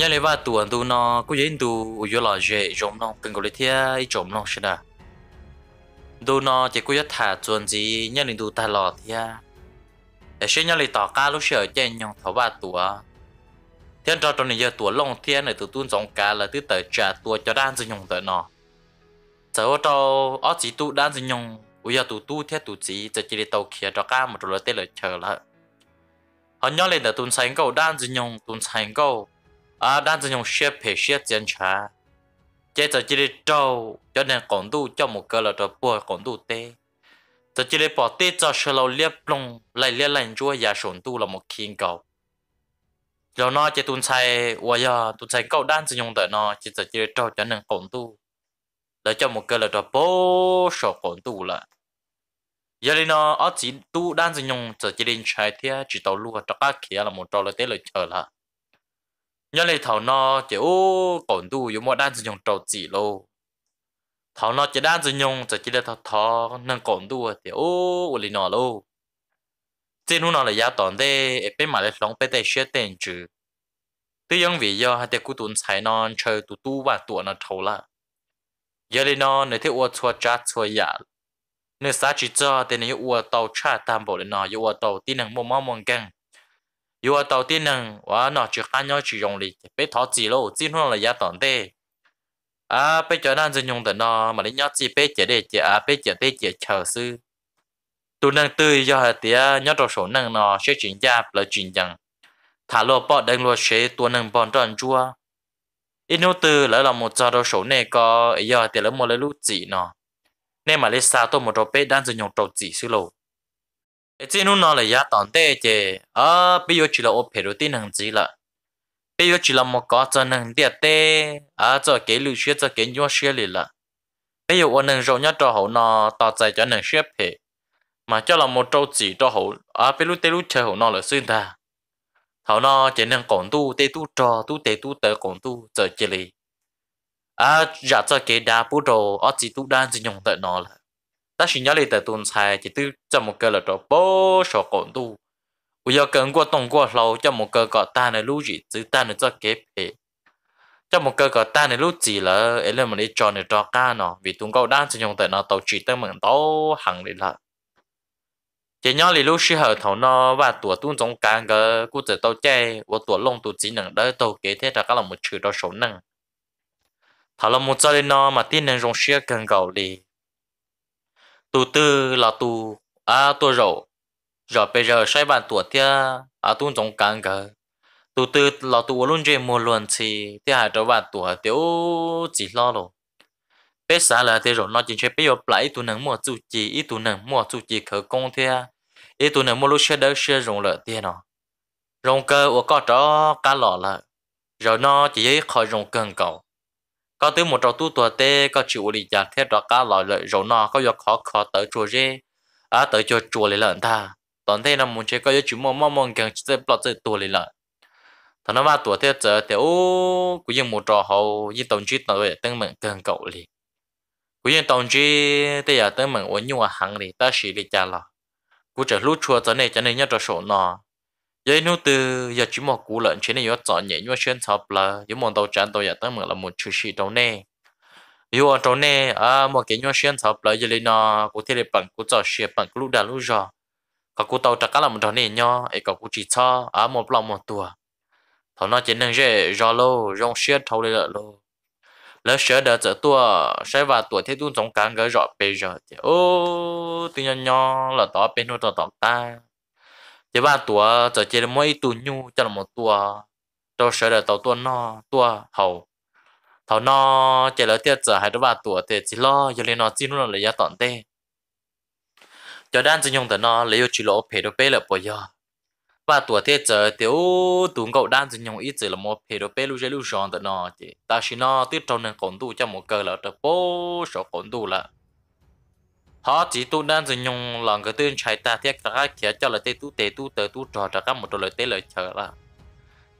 nhà lấy ba tuần tu nó có giấy tu ở là dễ chống nó cần có lấy thia ít trộm nó xí đà tu nó chỉ có thả chuẩn gì nhà lấy tu ta lọt thia để xí nhà lấy tỏ cá lúc sợ chơi nhong thảo ba tuần thiên cho trong này giờ tuần long thiên này từ tuôn giống cá là từ tới trả tuần cho đan dư nhong tới nó sau đó ở chỉ tu đan dương nhong bây giờ tụ tu thiết tu chỉ giờ chỉ để tàu kia cho cá một rồi tên là chờ là. họ nhớ lên là tuần sáng cầu đan dương nhong tuần sáng cầu à đang dùng xe phải xe chân cha chế chỉ để trâu cho nên còn đủ cho một cơ là trâu bùa còn đủ tê giờ chỉ để bỏ tê cho sơ lâu liếp lông lại liếp lạnh giả sổn tu là một khiên cầu rồi nó chỉ tuân sai ủa tuân sai cậu đang dùng tới nó chỉ giờ chỉ để trâu cho nên còn tu để cho một cơ là trâu bố sổ còn tu là giờ đây nó ở chỉ tu đang dùng giờ chỉ để trái thế chỉ tàu lúa trâu cá là một trâu là tê là chờ là ยันเลยเท่านอเจ้าก่อนดูอยู่หมดด้านสิยงโอจจีโลเท่านอจะด้านสิยงของจะจีเลท้อท้อนั่งก่อนดูเจ้าอุลินอโลเจ้าหนุนอเลยยาตอนเดเป็นมาเลยสองไปแต่เชื่อเต็งจื้อตัวยังวิ่งยาให้เด็กกูตุนใช้นอนเชิยตุ้ตู้ว่าตัวนั่งเท่าละย่นเลยนอนในที่อวดชัวจัดชัวยาเนื้อสาจีจ้าแต่ในอวดเตชาตามบอกเลยนอนอยู่อวดเต่าตีหนังมอมมองแกง yêu đầu tiên là và nó chỉ ăn nhau chỉ dùng đi, bé thọ chỉ lâu, chỉ nó là giá tổn tê. À, bé cho nên sử dụng tận nó mà lấy nhau chỉ bé chỉ để chỉ à bé chỉ để chỉ chờ sư. Tu năng tư do hạt tía nhau đồ số năng nó sẽ chuyển gia là chuyển rằng thả lô bỏ đang lô sẽ tu năng bọn tròn chua. ít nô tư lỡ là một giờ đồ số này có do hạt tía lỡ một lấy lú chỉ nó. Nên mà lấy sao tôi một đồ bé đang dân dùng đồ chỉ sư lâu chỉ nó nói là giá tòn tê chứ à bây giờ chỉ là ô pê đồ tin hàng gì là bây giờ chỉ là một có chân hàng tiệt tê à cho cái lưu xuyên cho cái nhau xuyên lì là bây giờ ô nàng rộng nhất cho hậu nó tỏ ใจ cho nàng xuyên pê mà cho là một trâu chỉ cho họ, à bây giờ tê lúc chờ hậu nó là xuyên ta họ nó chỉ nàng còn tu tê tu trò tu tê tu tờ còn tu giờ chỉ lì à giả cho cái đá bút đồ ở chỉ tu đan chỉ nhung tận nó là ta chỉ nhớ lại từ tuần sai chỉ tư cho một cái là trò bố sọ cổn tu bây giờ cần qua tông qua lâu cho một cái gọi ta này lúc gì chứ ta này cho kế bể cho một cái gọi ta này lúc gì là ấy là mình đi cho này cho ca nó vì tuần cầu đang sử dụng tại nó tàu chỉ tới mình tàu hàng đi lại chỉ nhớ lại lúc sư hở thầu nó và tuổi tuần trong càng cái cụ chỉ tàu chơi và tuổi long tuổi chỉ nặng đỡ tàu kế thế là các là một chữ đó số nặng thảo là một gia đình nó mà tin nên dùng xe cần cầu đi tu tư là tu à tu rổ rồi bây giờ sai bàn tuổi tia à tu giống càng cả tu tư là tu luôn chơi mua luôn thì tia hai cháu bàn tuổi tiểu chỉ lo rồi bây giờ là tia rồi nó chỉ chơi bây giờ lại tu nâng mua chu chỉ ít tu nâng mua chu chỉ khởi công tia ít tu nâng mua lúc xe đỡ xe rồng lợi tia nó rồng cơ của có chó cá lọ là rồi nó chỉ khỏi rồng cần cầu có tới một trò tu tuổi tê có chịu đi giả thế đó cả lòi lợi rầu nọ có do khó khó tới chùa dê à tới chùa chùa lấy lợn ta toàn thế là muốn chơi có do chú mong mong mong càng chơi bọt chơi tuổi lấy lợn thằng nó ba tuổi thế giờ thì ô cũng dùng một trò hậu như tổng chí tới tương mừng càng cậu liền cũng như tổng chí bây giờ tương mừng uống nhua hẳn liền ta xì lý giả lọ cũng trở lúc chùa tới này cho nên nhớ trò sổ nọ giờ nếu từ giờ chỉ một cú lợn trên này do chọn nhẹ nhua xuyên thập là những món tàu chán tàu giờ tới mượn là một chữ sĩ tàu nè yêu ở tàu nè à một cái nhua xuyên thập là giờ lên nó cụ thể là bằng cụ chọn xe bằng cụ đàn lũ giò có cụ tàu chắc là một tàu nè nhó ấy có cụ chỉ cho à một lòng một tua thằng nó chỉ nên dễ giò lô rong xuyên thâu lên lô lỡ sợ đỡ trở tua sẽ và tua thế tuôn giống cán gỡ rõ bây giờ thì ô từ nhỏ nhỏ là tỏ bên hô tỏ ta chế ba tua giờ chế mỗi tu nhu cho là một tua đâu sợ là tàu tua no tua hầu thầu no chế lỡ tiết giờ hai đứa ba tua thì chỉ lo giờ lên nó chỉ luôn là giá tọn tê cho đan chỉ nhung tờ nó lấy chỉ lỗ phải được bê là bây giờ ba tua thế giờ tiểu tụng cậu đan chỉ nhung ít giờ là một phải được bê lưu chế lưu chọn tờ nó chỉ ta chỉ nó tiết trong nên cổn tu cho một cơ là được bố số cổn tu là họ chỉ tu nên dùng nhung lòng cái tên chạy ta thiết ra kia cho lời tê tu tê tu tê tu trò ra các một trò lại tê lời chờ là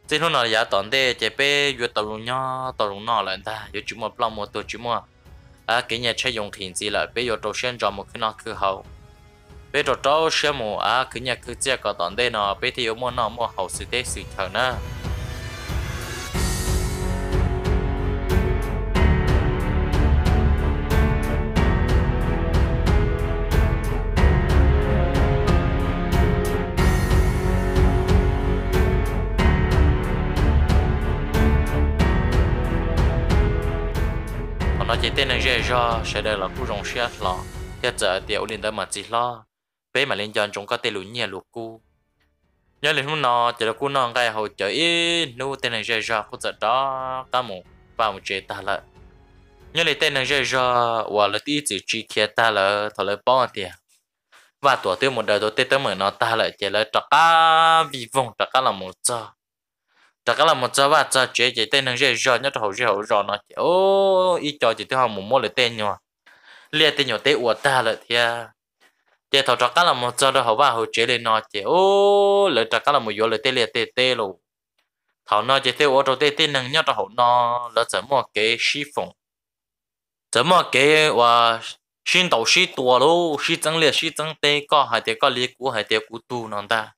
thế nó là giả toàn tê chế bê vừa tàu lùng nhau tàu lùng nọ lại ta vừa chú một lòng một tổ chú một à cái nhà chơi dùng thiền gì là bây giờ trâu xuyên trò một cái nọ cứ hậu bây giờ trâu xuyên mù à cái nhà cứ chia có toàn tê nọ bây thì yêu mua nọ mua hậu sự tê sự chờ nữa nó chỉ tên là dễ do sẽ đây là cú rồng xe lò tiếp giờ tiểu liên tới mà chỉ lo bé mà lên chọn chúng có tên lún nhà luộc cu nhớ lên hôm nọ chỉ là cú non cái hậu chở ít nu tên là dễ do cú giờ đó cả một và một chế ta lại nhớ lên tên là dễ do và là tí chỉ chỉ kia ta là thọ là bao tiền và tổ tiên một đời tổ tiên tới mở nó ta lại chỉ là trắc cá vì vùng trắc cá là một giờ giờ à. à. cái là một giờ ba giờ chế chế tên năng dễ rõ nhất hậu dễ hậu rõ nó ô ít cho chị thứ hậu một mối là tên nhau liệt tên nhau tên uổng ta là thì chế thầu trắc cái là một giờ đó hậu ba hậu chế lên nó chế ô lợi trắc cái là một yếu lợi tên liệt tên tên luôn thầu nó chế tên uổng đầu tên tên năng nhất hậu nó là phong và đầu tua là 怎么给师傅怎么给我新斗师多喽，师增烈师增 tên có hai tiếng có liệt của hai tiếng của tu nó ta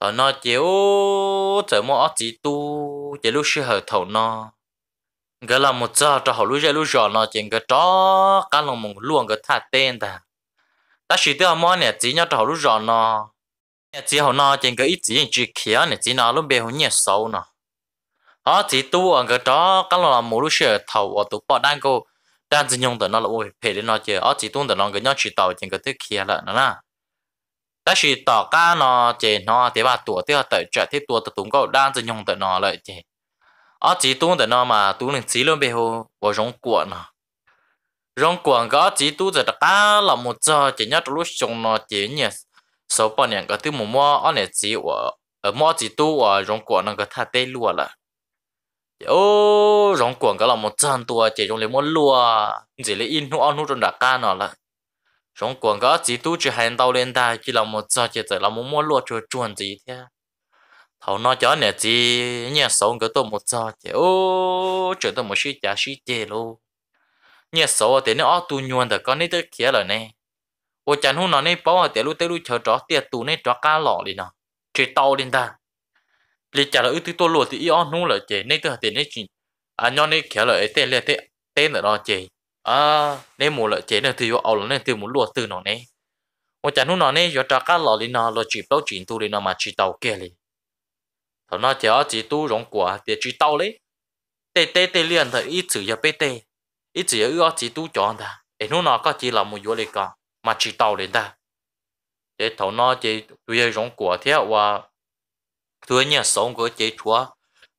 ở ờ, nó chiếu trở mò chỉ tu chỉ lúc sư hở thầu nó cái là một giờ cho họ lúc giờ lúc giờ nó chỉ cái chó cá lòng mùng luôn cái thả tên ta ta chỉ tiêu mò nè chỉ nhau cho họ lúc giờ nó chỉ họ nó chỉ cái ít chỉ chỉ kia nè chỉ nó lúc bé họ nhẹ xấu nó họ chỉ tu ở cái chó cá lòng mùng lúc sư thầu ở ờ, tụ bỏ đang cô đang chỉ nhung tới nó là ôi phê đến nó chơi họ ờ, chỉ tu tới nó cái nhau chỉ tàu chỉ cái thứ kia là nó là ta chỉ tỏ ca nó chế nó tế bà tuổi tế tới trở thế tuổi tự tụng cậu đang tự nhung tự nó lại chế ở chỉ tu tự nó mà tu nên chỉ luôn bề hồ và rong cuộn nó à. rong cuộn có chỉ tu tự ta là một giờ chỉ nhất lúc chúng nó chế nhỉ số bao nhiêu cái thứ mua mua ở này chỉ ở ở chỉ tu ở rong cuộn cái thà tê lúa là ô rong cuộn cái là một trăm tuổi chỉ trong lấy lúa chỉ lấy in nu ăn nu trong đặc nó là chúng còn có chỉ tu chỉ hành tàu lên ta chỉ là một giờ chỉ là một mua lúa cho chuẩn gì thế thầu nó chó nè chỉ nhà sống cái tôi một giờ chỉ ô chỉ tôi một suy trả suy chê luôn nhà sống thì nó tu nhuần được con nít tới kia rồi nè ô chẳng hôm nó nít bảo là lúc tới lúc chờ chó tiệt tu nít chó cá lọ đi nè, chỉ tàu lên ta lý trả lời tôi tôi luôn thì ý on nu là chỉ nên tôi thì nít chỉ à nhon nít kia rồi, tên là tên tên là nó chỉ à nên một lợi chế nên thì yêu ẩu nên thì muốn lùa từ nó nè một chán hôm nó nè yêu trả cá lò lên nó lo chỉ bao chuyện tu lên nó mà chỉ tàu kia đi thằng nó chỉ chỉ tu rong quả để chỉ tàu đấy tê tê tê liền thì ít chữ giờ bê tê ít chữ yêu chỉ tu chọn ta để nó nó có chỉ là một vô liền cả mà chỉ tàu lên ta để thằng nó chỉ tuy rong quả theo và thứ nhà sống của chế chúa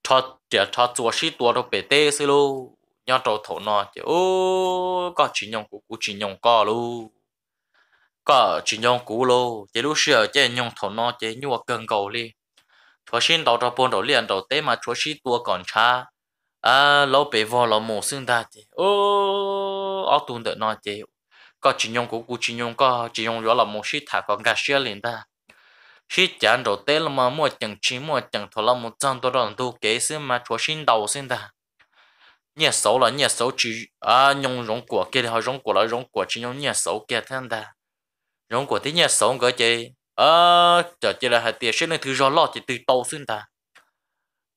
cho trẻ cho chúa sĩ tua đâu bê tê xí lô nhon trâu thổ nó chứ ô có chỉ nhông cũ cũ chỉ nhon có lu có chỉ nhông cũ lu chứ lúc xưa chứ nhông thổ nó chứ như cần cầu li chúa xin đầu trâu buồn đầu liền đầu tế mà thua xin tua còn cha à lâu bề vò lâu mồ xương ta chứ ô ở tuần đợi nó chứ có chỉ nhông cũ cũ chỉ nhon có chỉ nhon rồi là mồ xí thả còn gà xưa liền ta khi chán đầu tế là mà mua chẳng chỉ mua chẳng thổ là một trăm đô đó đủ kế xưa mà thua xin đầu xương ta nhẹ xấu là nhẹ xấu chỉ à nhung rong của kia thì họ rong là rong của chỉ nhung nhẹ xấu kia thế ta rong thì nhẹ xấu cái à chờ chị là hạt tiền sẽ là thứ do lo chị từ tàu xuyên ta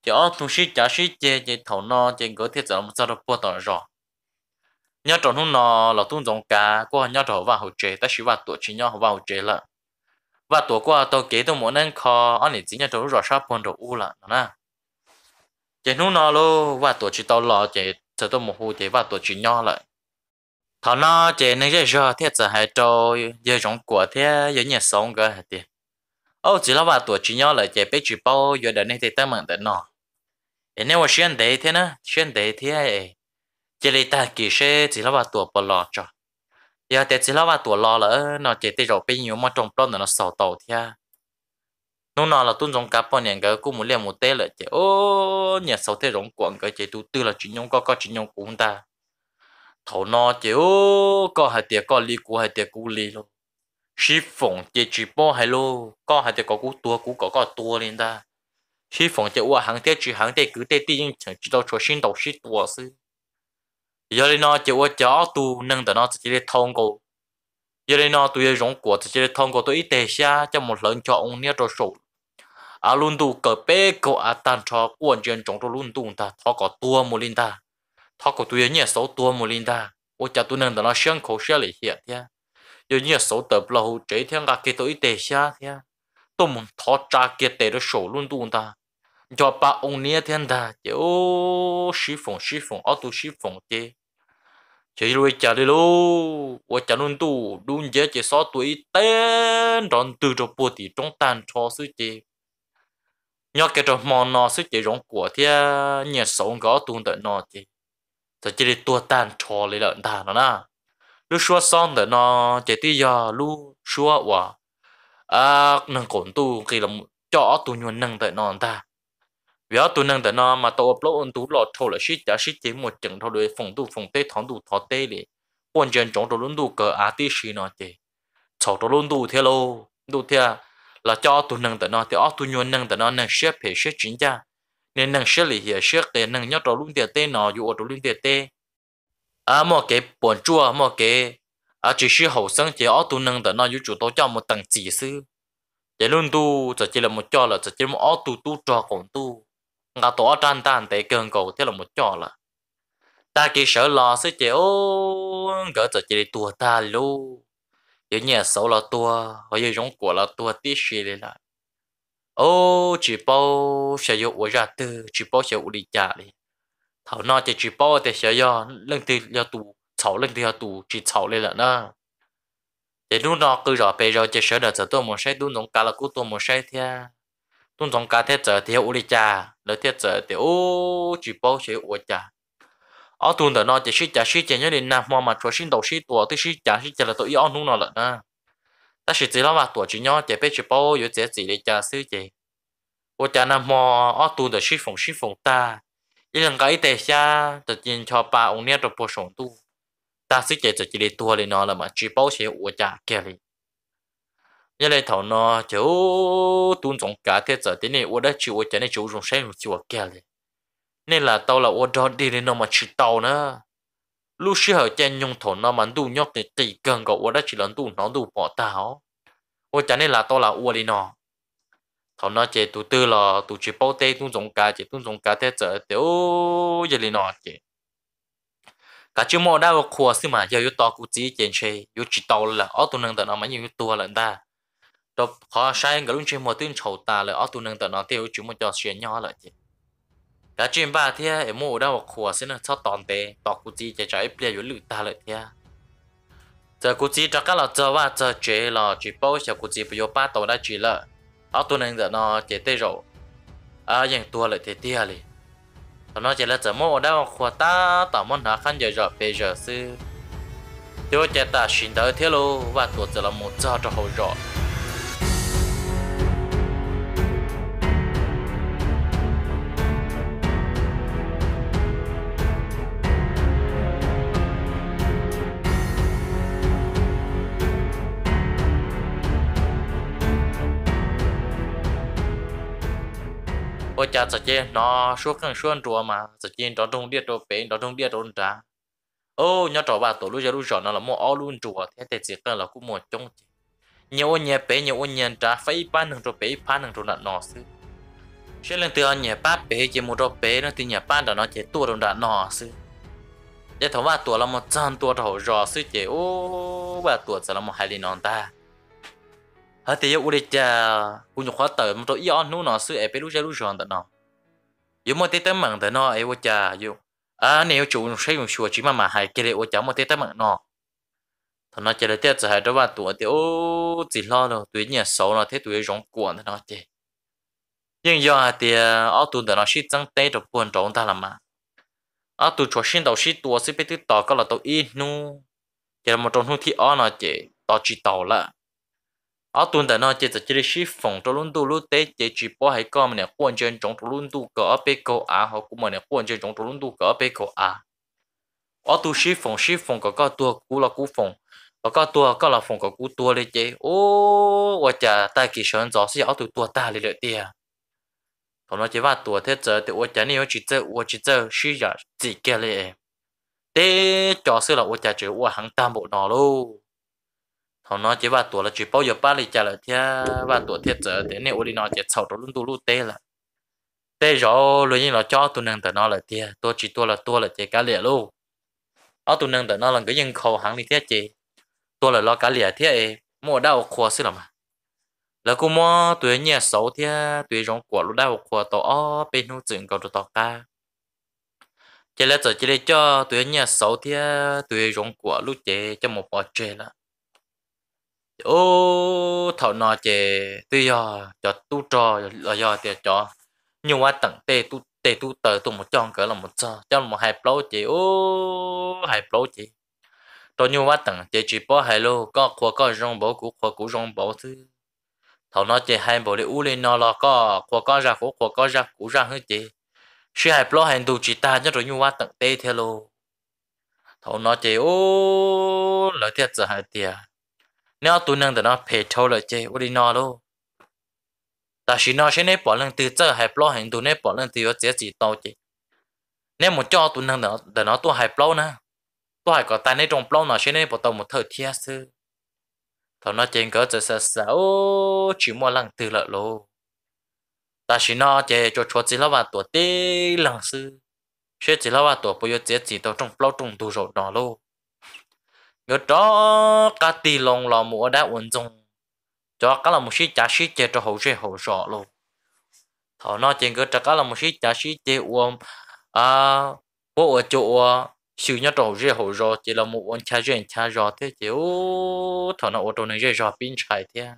chị ông thùng sĩ trả sĩ chê chị thầu no chị một sao được bua rồi nhớ tròn hôm nọ là tung giống cá qua nhớ tròn vào hậu chế ta sĩ vào tuổi chỉ nhớ vào hậu chế là chỉ nó nó lo và tổ chức tao lo chỉ sợ tôi một hồ chỉ và tổ chức nhỏ lại thằng nó chỉ nên cái giờ thiết giờ hai trâu giờ trong của thế giờ nhà sống cái thì ô chỉ là và tổ chức nhỏ lại chỉ biết chỉ bao giờ đến thì ta mừng đến nó nếu mà xuyên đấy thế nữa xuyên đấy thế chỉ là ta kỳ sẽ chỉ là và tổ bỏ lọ cho giờ thì chỉ là và tổ lọ là nó chỉ tới rồi bây nhiêu mà trong đó nó sầu tàu thế à nó nào là tuân giống cá bao nhiêu cái cũng muốn liền một tê lại chứ ô nhà sau thế giống quặng cái chế tu tư là chính nhông có có chính nhông cũng ta thầu nó chứ ô có hai tiệt có ly của hai tiệt cú ly luôn shi phồng chế chỉ bao hai luôn có hai tiệt có cú tua cú có có tua lên ta shi phồng chế qua hàng tiệt chỉ hàng tê cứ tê tiên chẳng chỉ đâu cho xin đầu shi tua sư giờ lên nó chế qua chó tu nâng tờ nó chỉ để thông cầu giờ lên nó tu giống của chỉ để thông cầu tôi ít tê xa cho một lần cho ông nhớ rồi sụt à luôn tu cờ bé có à tan cho quan chuyện trong đó luôn tu ta thọ có tua mồ linh ta thọ có tuyệt nhiên số tua mồ linh ta ô cha tu nâng đó nó sáng khổ sáng lệ hiện nha giờ nhiên số tập là hậu chế thiên cả kia tôi tệ xa nha tôi muốn thọ cha kia tệ đó số luôn tu ta cho ba ông nia thiên ta chứ ô phong phụng phong, phụng ở tu sư phụng chứ chỉ lui trả đi lô và trả luôn tu đun dễ chỉ số tuổi tên tròn từ trong bộ thì trong tàn cho sư chị nhớ cái trò mò nó sức chỉ rong của thì nhiệt sống có tuôn tới nó chứ thì chỉ để tua tan trò lấy lợn ta nó na lúc xua xong tới nó chỉ tí giờ lúc xua quả à nâng cổn tu khi là cho tu nhuận nâng tới nó ta vì tu nâng tới nó mà tao upload ôn tu lọt trâu là shit chả shit chỉ một chừng thôi đối phòng tu phòng tê thằng tu thọ tê đi quan trọng trong đó luôn tu cờ á tí xì nó chứ sau đó luôn tu theo lâu tu theo là cho tu nâng tận nó thì ở tu nhuận nâng tận nó nâng xếp phải xếp chính cha nên nâng xếp lì hiểu xếp để nâng nhớ trâu luôn tiền tê nó dù ở trâu luôn tiền tê à một cái bổn chua một cái à chỉ sư hậu sân thì ở tu nâng tận nó dù chủ tố cho một tầng chỉ sư chỉ luôn tu chỉ là một cho là chỉ một ở tu tu cho còn tu ngà tổ trăn tan tệ cường cầu thế là một trò là ta chỉ sợ lo sẽ chỉ ô gỡ cho chỉ tua ta luôn yêu 有你手了多，我有用过了多的些的了。ô chỉ bao sẽ yêu ở ra từ chỉ bao sẽ ở đi nhà đi thảo nào thì chỉ bao thì sẽ yêu lần từ yêu tù chảo lần từ yêu tù chỉ chảo lên là nó để lúc nào cứ rõ bây giờ chỉ sẽ được giờ tôi muốn say tôi nông cá là cũng tôi muốn say thì tôi nông cá thế giờ thì ở đi nhà rồi thế giờ thì ô chỉ bao sẽ ở nhà ở tuần đó nó chỉ sĩ trả sĩ trả nhớ đến nam mà mà cho sinh đầu sĩ tuổi thì sĩ trả sĩ trả là tôi yêu nung nó lận à ta sĩ chỉ lắm mà tuổi chỉ nhớ chỉ biết chỉ bao giờ chỉ chỉ để trả sư chỉ ô trả nam mà ở tuần đó sĩ phòng sĩ phòng ta ý lần cái tệ xa tự nhiên cho ba ông nét rồi bổ sung tu ta sĩ chỉ chỉ để tuổi lên nó là mà chỉ bao sẽ ô trả kia đi nhớ lại thầu nó chỗ tuần trong cả thế giới này ô đã chịu ô trả này chịu dùng sẽ chịu kia đi nên là tao là ô đi đến nó mà chỉ tàu nữa lúc xưa ở trên nhung thổ nó mà đủ nhóc thì tỷ cần cậu ô đã chỉ lớn đủ nó đủ bỏ tao ô chả nên là tao là ô đi nó thọ nó chỉ tụ tư là tụ chỉ bao tê tung giống cá chỉ tung giống cá thế chở thì ô giờ đi nó chỉ cả chữ mò đã vào khua xí mà giờ yếu to cũng chỉ chèn chê yếu chỉ tàu là ở tụ năng tận nó mà nhiều tua lận ta đó khó sai cái lúc chơi mò tương chầu ta là ở tụ năng tận nó tiêu chúng một cho chuyện nhỏ lại chỉ cả chuyện bà thì em mua đâu hoặc khua xin cho à, tòn tệ tọt cụ chi chạy chạy bia dưới lụt ta lợi thia à? giờ cụ chi cho các lọ giờ và giờ chế lọ chỉ bây giờ ba tàu đã chỉ lợ ở tuần này giờ nó chế tê rồi à những tua lợi thế tia li nó chỉ là giờ mua đâu hoặc khua ta tao muốn nó khăn giờ giờ bây giờ sư cho chế ta xin đỡ thế lô và tuột giờ là một giờ cho hậu rồi giờ chơi nó suốt càng suốt trùa mà giờ chơi nó trong địa đồ bé nó trong địa đồ ra ô nhớ trò bà tổ lúc giờ lúc giờ nó là mua ô luôn trùa thế thì chỉ cần là cũng mua trong nhiều ô nhẹ bé nhiều ô nhẹ ra phải ba nương trùa bé ba nương trùa nọ xứ sẽ lên từ nhẹ ba bé chỉ một trùa bé nó từ nhẹ ba đó nó chỉ tua đồ đã nọ xứ để thằng ba tua là một trăm tua thầu rò xứ chỉ ô bà tua sẽ là một hai liền non ta hết thì giờ u đi cha u nhục khóa tờ một trò yêu nu nọ xứ ép bé lúc giờ lúc giờ đó nọ 有冇啲得問的呢？哎，我家有啊，你要做使用手機嘛嘛，還給你我家冇啲得問呢。他那家的碟子還得把多的哦，只老了對你熟了，他對容管的那的。nhưng do thì ở tụ đó nó chỉ chẳng tay được buồn trốn ta làm mà ở tụ cho xin đầu xin tua sẽ biết tự tỏ có là tàu in nu chỉ là một trong hút thì ở nó chỉ tỏ chỉ tàu là ở tuần đó nó chỉ là chỉ ship phòng cho luôn tu lúc tế chỉ chỉ bỏ hay con mình quan trên trong trong luôn tu cỡ bê cô à họ cũng mình quan trên trong trong luôn tu cỡ bê cô à ở tu ship phòng ship phòng có có tua cú là cú phòng có có tua có là phòng có cú tua đấy chế, ô và chả ta kỳ sơn gió sẽ ở tu tua ta lấy được tiền còn nó chỉ vào tua thế giờ thì ô chả nhiều chỉ chơi, ô chỉ giờ suy giả chỉ kia lấy tế cho sự là ô chả chơi, ô hàng tam bộ nó luôn họ nói chỉ ba tuổi là chỉ bao giờ ba lì trả là thia ba tuổi thiệt giờ thế nên ôi nó chỉ sầu đó luôn tu luôn tê là tê rõ luôn như là cho tụi nâng tự nó là thia tôi chỉ tôi là tôi là chỉ cá lìa luôn ở tụi nâng tự nó là cái nhân khẩu hàng đi thiết chị tôi là lo cá lìa thiết ấy mua đau khua xí làm à. là cô mua tụi nhà xấu thia tụi rong của lúc đau khua tổ ó bên hữu chuyện cầu tổ ca chỉ là giờ chỉ để cho tụi nhà xấu thia tụi rong của lúc chế cho một bỏ chơi là ô thảo nọ chè tuy do cho tu trò là do thì cho nhưng mà tặng tê tu tê tu tờ tu một trong cỡ là một sao trong một hai plau chè ô hai plau chè tôi như mà tặng chè chỉ bỏ hai lô có khoa có rong bỏ cũ khoa cũ rong bỏ thứ thảo nọ chè hai bộ để u lên nó là có khoa có ra khổ khoa có ra cũ ra hết chè suy hai plau hai tu chỉ ta nhất rồi như mà tặng tê theo lô thảo nọ chè ô lợi thiệt giờ hai tiền nếu tụi nâng thì nó phê thâu lại chơi ủa đi nó luôn ta chỉ nó sẽ nên bỏ lần từ chơi hay bỏ hàng tu nên bỏ lần từ ở chế chỉ tàu chứ nếu một cho tu nâng thì nó tụi hay bỏ nữa tụi hay có tài nên trong bỏ nó sẽ nên bỏ tàu một thời thiên sư thọ nó trên cái giờ sợ sợ chỉ mua lần từ lại luôn ta chỉ nó chơi cho chúa chỉ là vào tuổi tê lần sư chơi chỉ là vào tuổi bây giờ chế chỉ tàu trong bỏ trong tu rồi đó luôn nhớ cho cá tì lòng lò mùa đã uốn dùng cho cá là một sĩ chả sĩ chơi cho hậu sĩ hậu sọ luôn thọ nó chỉ cứ cho cá là một sĩ chả sĩ chơi uống à bố ở chỗ siêu à, nhất trâu rìa hậu rò chỉ là một con cha rìa cha rò thế chỉ ô thằng nào ở trong này rìa rò bình chạy thế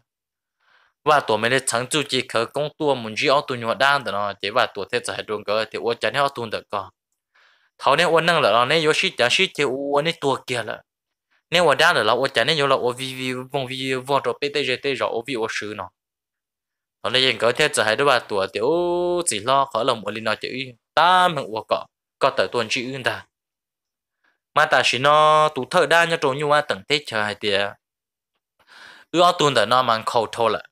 và tuổi mình chẳng chú chỉ khởi công tua muốn rìa ở tuổi nhỏ đang đó nó chỉ và tuổi thế giải đường cơ thì ô chả nhau tuổi được co thằng này ô năng là nó này yếu sĩ chả sĩ chỉ ô này tua kia là nếu mà đã là ô chả nên nhiều là ô vi vong vi vong cho pt gt rồi ô vi ô sư nó còn đây những cái thế giờ hai đứa bà tuổi tiểu chỉ lo khó lòng ô linh nói chữ ta mình ô cọ có tới tuần chữ ta mà ta chỉ nó tụ thợ đa nhau trốn như mà tận thế chờ hai tia ưa tuần đời nó mang khẩu thô là,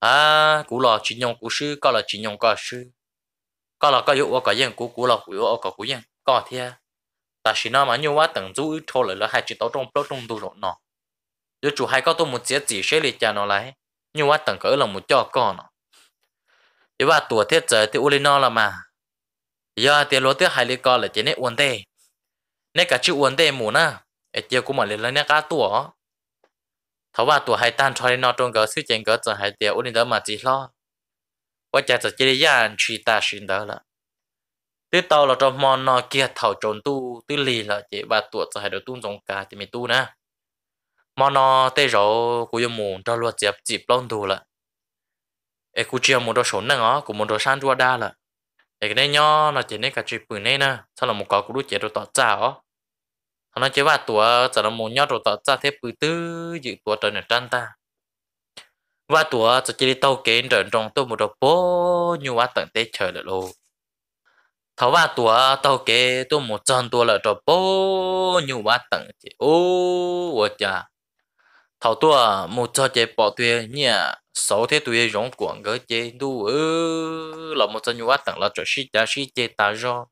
à cú lò chỉ nhông cú sư có là chỉ nhông có sư có là có yếu có dân cú cú lò cú yếu có cú dân có thiệt ta chỉ nói mà nhiều quá từng chú thô lại là hai chữ tao trong plot trong tu rồi nọ giờ chủ hai có tôi một chiếc chỉ sẽ liệt cha nó lại như quá từng cỡ là một cho con nọ giờ ba tuổi thiết trời thì ulino là mà giờ tiền lối tiếc hai liệt con là chỉ nét uốn tê nét cả chữ uốn tê mù na ở chiều cũng mà liệt là nét cá tuổi thấu ba tuổi hai tan cho nó trong cỡ sư chèn cỡ giờ hai tiều ulino mà chỉ lo quá cha chỉ chỉ là chỉ ta xin đó là tí tàu là trong mòn nọ kia thảo trốn tu tí lì là chỉ ba tuột rồi hai đầu tu giống cả thì mình tu nè mòn nọ tê rổ của yêu mù cho luật dẹp dịp lon tu là ê cú chiều một đôi sốn nè ngó của một đôi san rua đa là ê cái này nhó nó chỉ nên cả chip bự này nè sau là một có cú đuôi chỉ đồ tọt chảo nó chỉ ba tuột giờ là một nhó đồ tọt ra thế bự tư dự tuột trời nửa trăn ta và tuột giờ chỉ đi tàu kiến trời trong tu một đồ bố như quá tận tê trời là luôn thấu ba tuổi tao kể tôi một trăm tuổi là trò bố nhiều ba tầng chị ô ủa chà thấu tuổi một trăm chị bỏ tuổi nhà sáu thế tuổi rong cuộn cái chị đủ ư là một trăm nhiều ba tầng là trò xí chả xí chị ta do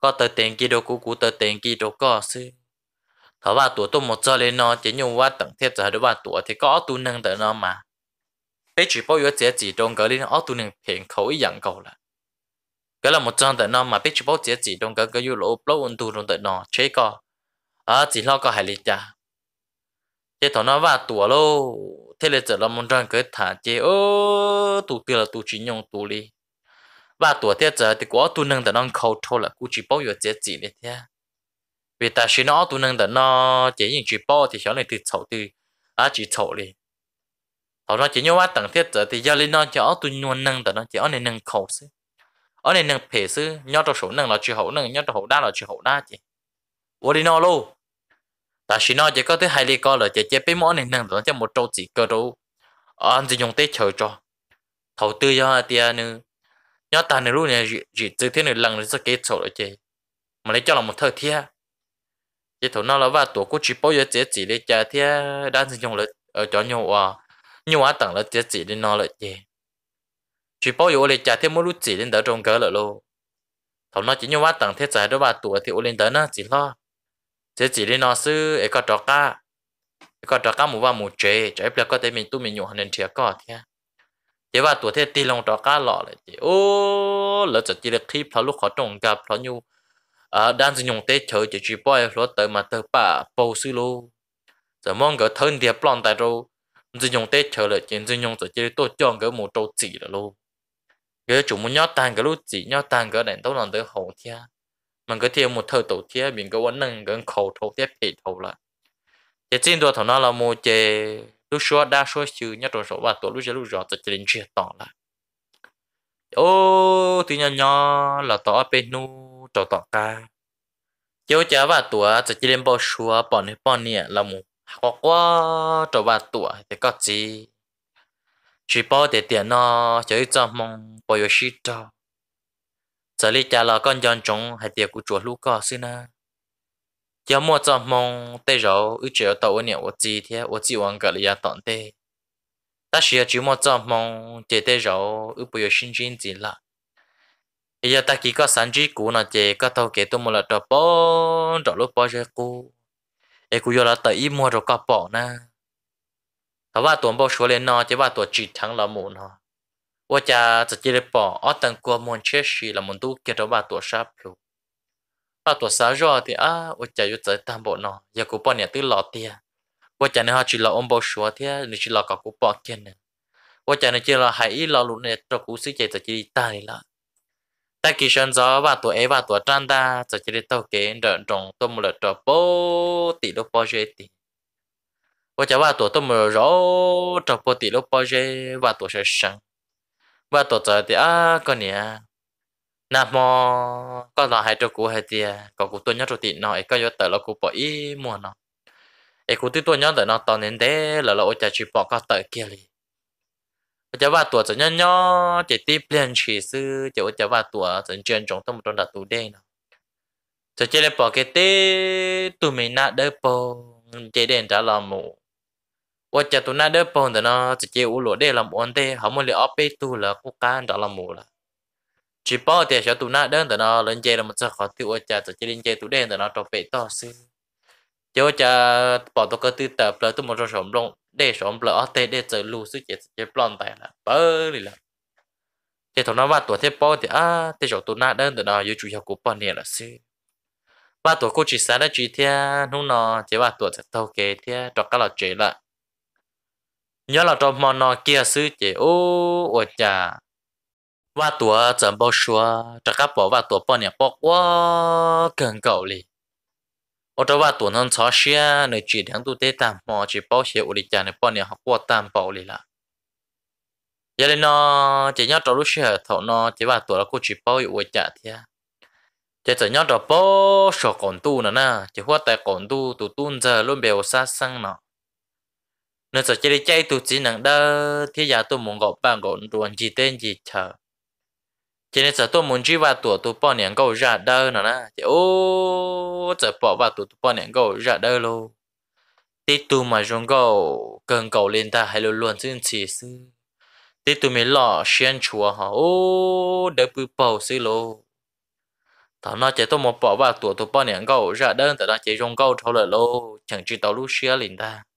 có tờ tiền kia đâu cũ cũ tờ tiền kia đâu có sư thấu ba tuổi tôi một trăm lên nó chỉ nhiều ba tầng thế giờ được ba tuổi thì có tu nâng tới nó mà bây chỉ bao giờ chị chỉ trong cái liên áo tu nâng hiện khẩu ý dạng cầu là cái là một trong tại nó mà biết chụp bao chỉ trong cái cái lỗ lỗ ôn tu trong tại nó chế co à chỉ lo co hải lý cha chế thằng nó và tuổi lô thế là giờ là một trong cái thả chế ô tu tiêu là tu chỉ nhung tu li và tuổi thế giờ thì có tu nâng tại nó khâu thô là cũng chỉ bao giờ chế chỉ đấy thế vì ta xin nó tu nâng tại nó chế những chỉ bao thì cháu này từ xấu từ à chỉ xấu đi thằng nó chỉ nhớ quá tầng thế giờ thì giờ lên nó cháu tu nâng tại nó cháu này nâng khâu xí ở đây nâng phê sư nhau trong số nâng là chữ hậu nâng nhau trong hậu đa là chữ hậu đa chị vô đi nó luôn ta chỉ nói chỉ có thứ hai ly co là chỉ chế bé món này nâng rồi cho một trâu chỉ cơ đâu ăn gì dùng tết chờ cho thầu tư do tia nữa nhớ ta nữa luôn này chỉ từ thế này lần rồi sẽ kết sổ rồi chị mà lấy cho là một thời thia chỉ thầu nó là và tổ của chỉ bao giờ chỉ chỉ để chờ thia đang dùng dụng là ở ờ, cho nhau à ờ, nhau á tặng là chỉ chỉ để nó lại chị chỉ bao giờ lên trả thêm một lúc chỉ lên đỡ trong cỡ lợi lô thằng nó chỉ như quá tặng thiết giải đó bà tuổi thì ô lên đỡ nó chỉ lo chỉ chỉ lên nó sư ấy có trò ca ấy có trò ca mù ba mù chế cho ép có thể mình tu mình nhủ hành thiệt có thế chỉ bà tuổi thế ti lòng trò ca lọ lại chỉ ô lỡ chỉ chỉ được khi phá lúc khó trồng gặp phá nhu à đang dùng nhung tế chơi chỉ chỉ bao giờ lỡ tới mà tới bà bầu sư lô giờ mong cái thân thiệt plon tại đâu dùng tế chơi lại chỉ dùng cho chỉ tôi chọn cái một trâu chỉ là luôn cái chúng muốn nhớ tan cái lúc chỉ nhớ tan cái đèn tối lòng tới hồ thia mình cứ thiêu một thời tổ thia mình cứ vẫn nâng cái khẩu thổ thia bị thổ lại cái chính đồ thằng nó là một chế lúc xưa đa số chữ nhất rồi số ba tổ lúc giờ lúc giờ tôi chỉ chia tỏ lại ô thì nhỏ nhỏ là tỏ bên nu trò tỏ ca chiếu chả ba tuổi chỉ chỉ đến bao xua bọn này bọn nè là một có quá trò ba tuổi thì có gì chỉ bỏ để tiền nó chỉ cho mong bỏ yêu sĩ đó giờ đi cha là con dân chúng hay tiền của chùa lúc có xin à giờ mua cho mong tây rồi ít triệu tàu nhiều ô gì thế ô chỉ hoàn cả là tận tê ta chỉ chỉ mua cho mong chỉ tây rồi ít bỏ yêu sinh viên gì là giờ ta chỉ có sản chỉ cũ nó chỉ có tàu kế tôi mua là đồ bỏ đồ lúc bỏ ra cũ ấy cũng giờ là tự ý mua rồi có bỏ na họ ba bao số lên nó chỉ ba tuần chỉ thắng là một nó và cha chỉ chỉ để bỏ ở tầng qua môn chết gì là môn tu kia đó ba tuần sáp luôn ba tuần sáu rồi thì à và cha yêu tới tam bộ nó giờ cũng bỏ nhà tư lọt tiền cha nên họ chỉ là ông bao số thì chỉ là cả cũng bỏ nè và cha nên chỉ là hãy lo luôn này cho cũng suy chạy chỉ đi ta đi ta kỳ sơn gió và tuổi ấy và tuổi trang ta chỉ chỉ để tàu kế đợn trồng tôm một lợn trò bố tỷ đô bò dê 我จะว่าตัวต้มรอจบปกติแล้วพอเจว่าตัวเชื่อชังว่าตัวจะเดียก็เนี่ยนะมอก็รอให้ตัวกูให้เดียก็กูตัวนี้ตัวติหน่อยก็ยอแต่แล้วกูปออีมัวเนาะไอ้กูที่ตัวนี้แต่เนาะตอนนี้เด้แล้วเราจะชีปอก็เตะเกลี我จะว่าตัวจะย่อๆจะตีเปลี่ยนชีซื้อจะว่าจะว่าตัวจะเจียนจงต้องมาตรงดัดตัวเด้เนาะจะเจริญปอเกตตัวไม่น่าได้ปองเจเดนจะลอมูว่าจะตัวนั้นเด้อปอนแต่เนาะจะเจอูหลัวเด้ลำออนเด้เขาไม่เลยออฟไปตัวละกูการดอกละหมูละจีป้อแต่เสียตัวนั้นเด้อแต่เนาะเล่นเจเรามันจะขอตัวจะจะเล่นเจตัวเด้แต่เนาะตัวเปต่อซื้อเจ้าจะปอตัวก็ตื่นแต่เปล่าตัวมันจะสมลงเด้สมเปล่าเต้เด้เจอลูซื้อเจเจปลอนแต่ละเปิ้ลเลยละเจ้าตัวนั้นว่าตัวเทปป้อแต่อ่ะเจ้าตัวนั้นเด้อแต่เนาะอยู่จุยกูปอนเนี่ยละซื้อว่าตัวกูจีสาระจีเทียนุ่งนอเจ้าว่าตัวจะเท่าเกเทียดอกก็เราเจละ nhớ là trong món nọ kia sư chế ô ô chà và tuổi chấm bao xua chắc các bảo và tuổi bao nhiêu bỏ quá cần cầu li ở trong và tuổi non chó xe nơi chỉ thằng tu tế tam mò chỉ bao xe ô đi chà nơi bao nhiêu học qua tam bảo li là giờ lên nó chỉ nhớ trong lúc xe thọ nó chỉ và tuổi là cô chỉ bao ô chà thia chỉ chỉ nhớ trong bao sọ còn tu nữa nè chỉ hoa tại còn tu tu tu giờ luôn bèo xa xăng nó นื้อสัตวงจากใจตัวจีนังเดอที่ยาตัวมุงกบังกองดวงจีเต้นจีเธอจีนจะตัวมุงจีว่าตัวตัวป้อนเนียงก็จะเดินนะจะโอ้จะบอกว่าตัวตัวป้อนเนียงก็จะเดินลูติดตัวมาจงก็เก่งเก่าเล่นตาให้ล้วนล้่นซึ่งชีสติดตัวมีหล่อเชียนชัวฮะโอ้เด็กปุบเป่าซึ่ลูตอนนั้นเจ้าต้องมาบอกว่าตัวตัวป้อนเนียงก็จะเดินแต่ตอนเจ้าจงก็ทั่วเลยลูฉันจะต้องรูเชียลินตา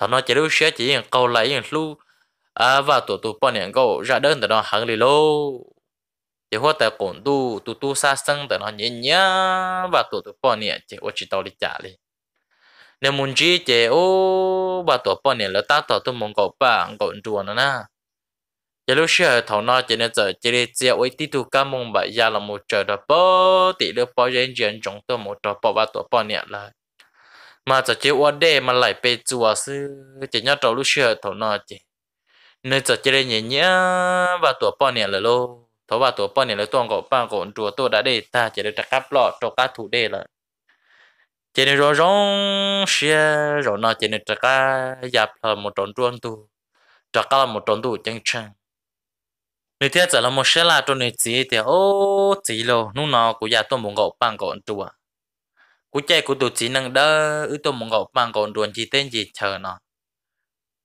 thà nó chỉ lúc xưa chỉ những câu lấy những lúc à và tổ tụ bọn những câu ra đơn từ nó hàng lì lô chỉ hoa tại cổn tu tụ tu xa sân từ nó nhẹ nhá và tổ tụ bọn những chỉ ô chỉ tàu đi trả đi nếu muốn chỉ chỉ ô và tổ bọn những là ta tổ tụ mong cầu bà cầu chuồn nó na chỉ lúc xưa thằng nó chỉ nên giờ chỉ để chỉ ô tí tu cá mông bảy già là một trời đó bao tỷ được bao dân dân chúng tôi một trò bao và tổ bọn những là mà cho chế qua đây mà lại bị chùa sư chỉ nhớ trâu lúc xưa thổ nọ chị nơi cho chế đây nhỉ nhá và tuổi bao nhiêu rồi lô thổ và tuổi bao nhiêu rồi tuồng cổ ba cổ chùa tôi đã để ta chỉ được trắc cáp lọ trâu cá thủ đây là chỉ nên rồi rong xia rồi nọ chỉ nên trắc cá dạp là một tròn chuông tu trắc cá là một tròn tu chân chân nơi thế giờ là một xe là tròn này chỉ thì ô chỉ lô lúc nào của giả tôi muốn cổ ba cổ chùa cú chơi của tụi chỉ năng đỡ ư tôi mong ngọc mang còn đồn gì tên gì chờ nó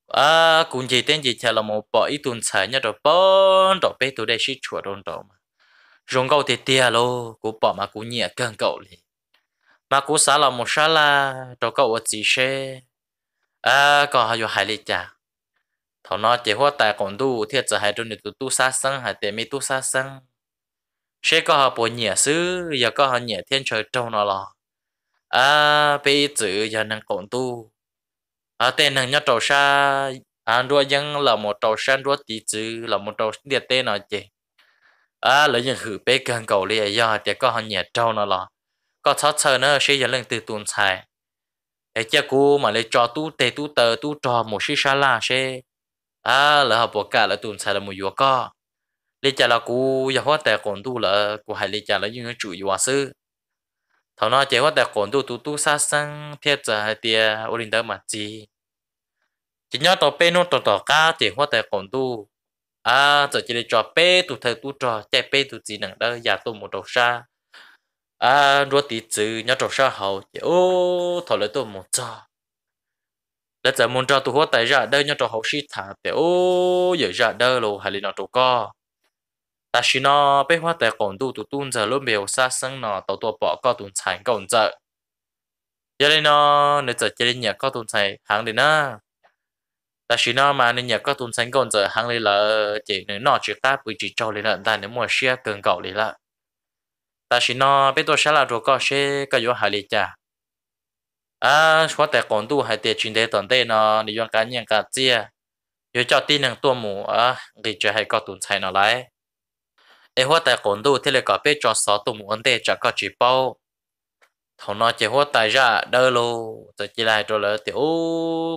à cũng gì tên gì chờ là một bỏ ít tuần sai nhất rồi bốn rồi bé tụi đây xịt chùa đồn đồ mà rong câu thì tia lô cú bỏ mà cú nhẹ cơn cậu liền mà cú xả là một xả là rồi cậu ở chỉ xe à còn hay vô hài lít chả thằng nó chỉ hoa tài còn tu thiệt giờ hai tuần thì tụi tu xa xăng hay tiền mi tu xa xăng xe có họ bỏ nhẹ xứ giờ có họ nhẹ thiên trời trâu nó lo à bây giờ giờ năng còn tu à tên năng nhớ trâu sa à đua dân là một trâu sa đua tí chữ là một trâu địa tên nói chị à lấy những hử bé cần cầu lìa do thì có họ nhẹ trâu nó là có thót sờ nó sẽ giờ lên từ tuần xài để cha cô mà lấy cho tu tê tu tờ tu trò một xí sa la sẽ à là họ bỏ cả là tuần xài là một vừa co lấy cha là cô giờ hóa tài còn tu là cô hay lấy cha là những chủ yếu sư thằng nó chế quá đặc còn tu tu tu sát sang thiết giờ tia ô linh đó mặt chi chỉ nhớ tàu pe nó tàu tàu cá chế quá đặc còn tu à giờ chỉ để cho pe tu thầy tu cho chạy pe tu chỉ nặng đó giả tu một đầu xa à rồi tí chữ nhớ đầu xa hậu chế ô thằng lấy tu một cho là giờ muốn cho tu hóa tại ra đây nhớ đầu hậu sĩ thả để ô giờ ra đây rồi hay linh nó tu co ta chỉ bé hoa tại còn tu tuôn giờ luôn biểu xa sân nó tàu tua bỏ có tuôn chảy còn giờ giờ đây nó nên giờ chơi nhà có tuôn chảy hàng đến na ta chỉ mà nên nhà có tuôn chảy còn giờ hàng lên là chỉ nên nó chỉ ta bị chỉ cho lên là ta nếu mua xe cần cậu lên là ta chỉ bé tôi sẽ là rồi có xe cái vô hà lì cha à hoa tại còn tu hay tiền chuyển thế toàn thế nó đi vào cá nhân cá chia giờ cho tin rằng tua mù à chơi hay có tuôn chảy nó lại ai hoa tài còn đủ thế là cả bé cho sáu tụ muốn đề cho các chỉ bao thằng nó chỉ hoa tài ra đỡ lô rồi chỉ lại rồi là tiểu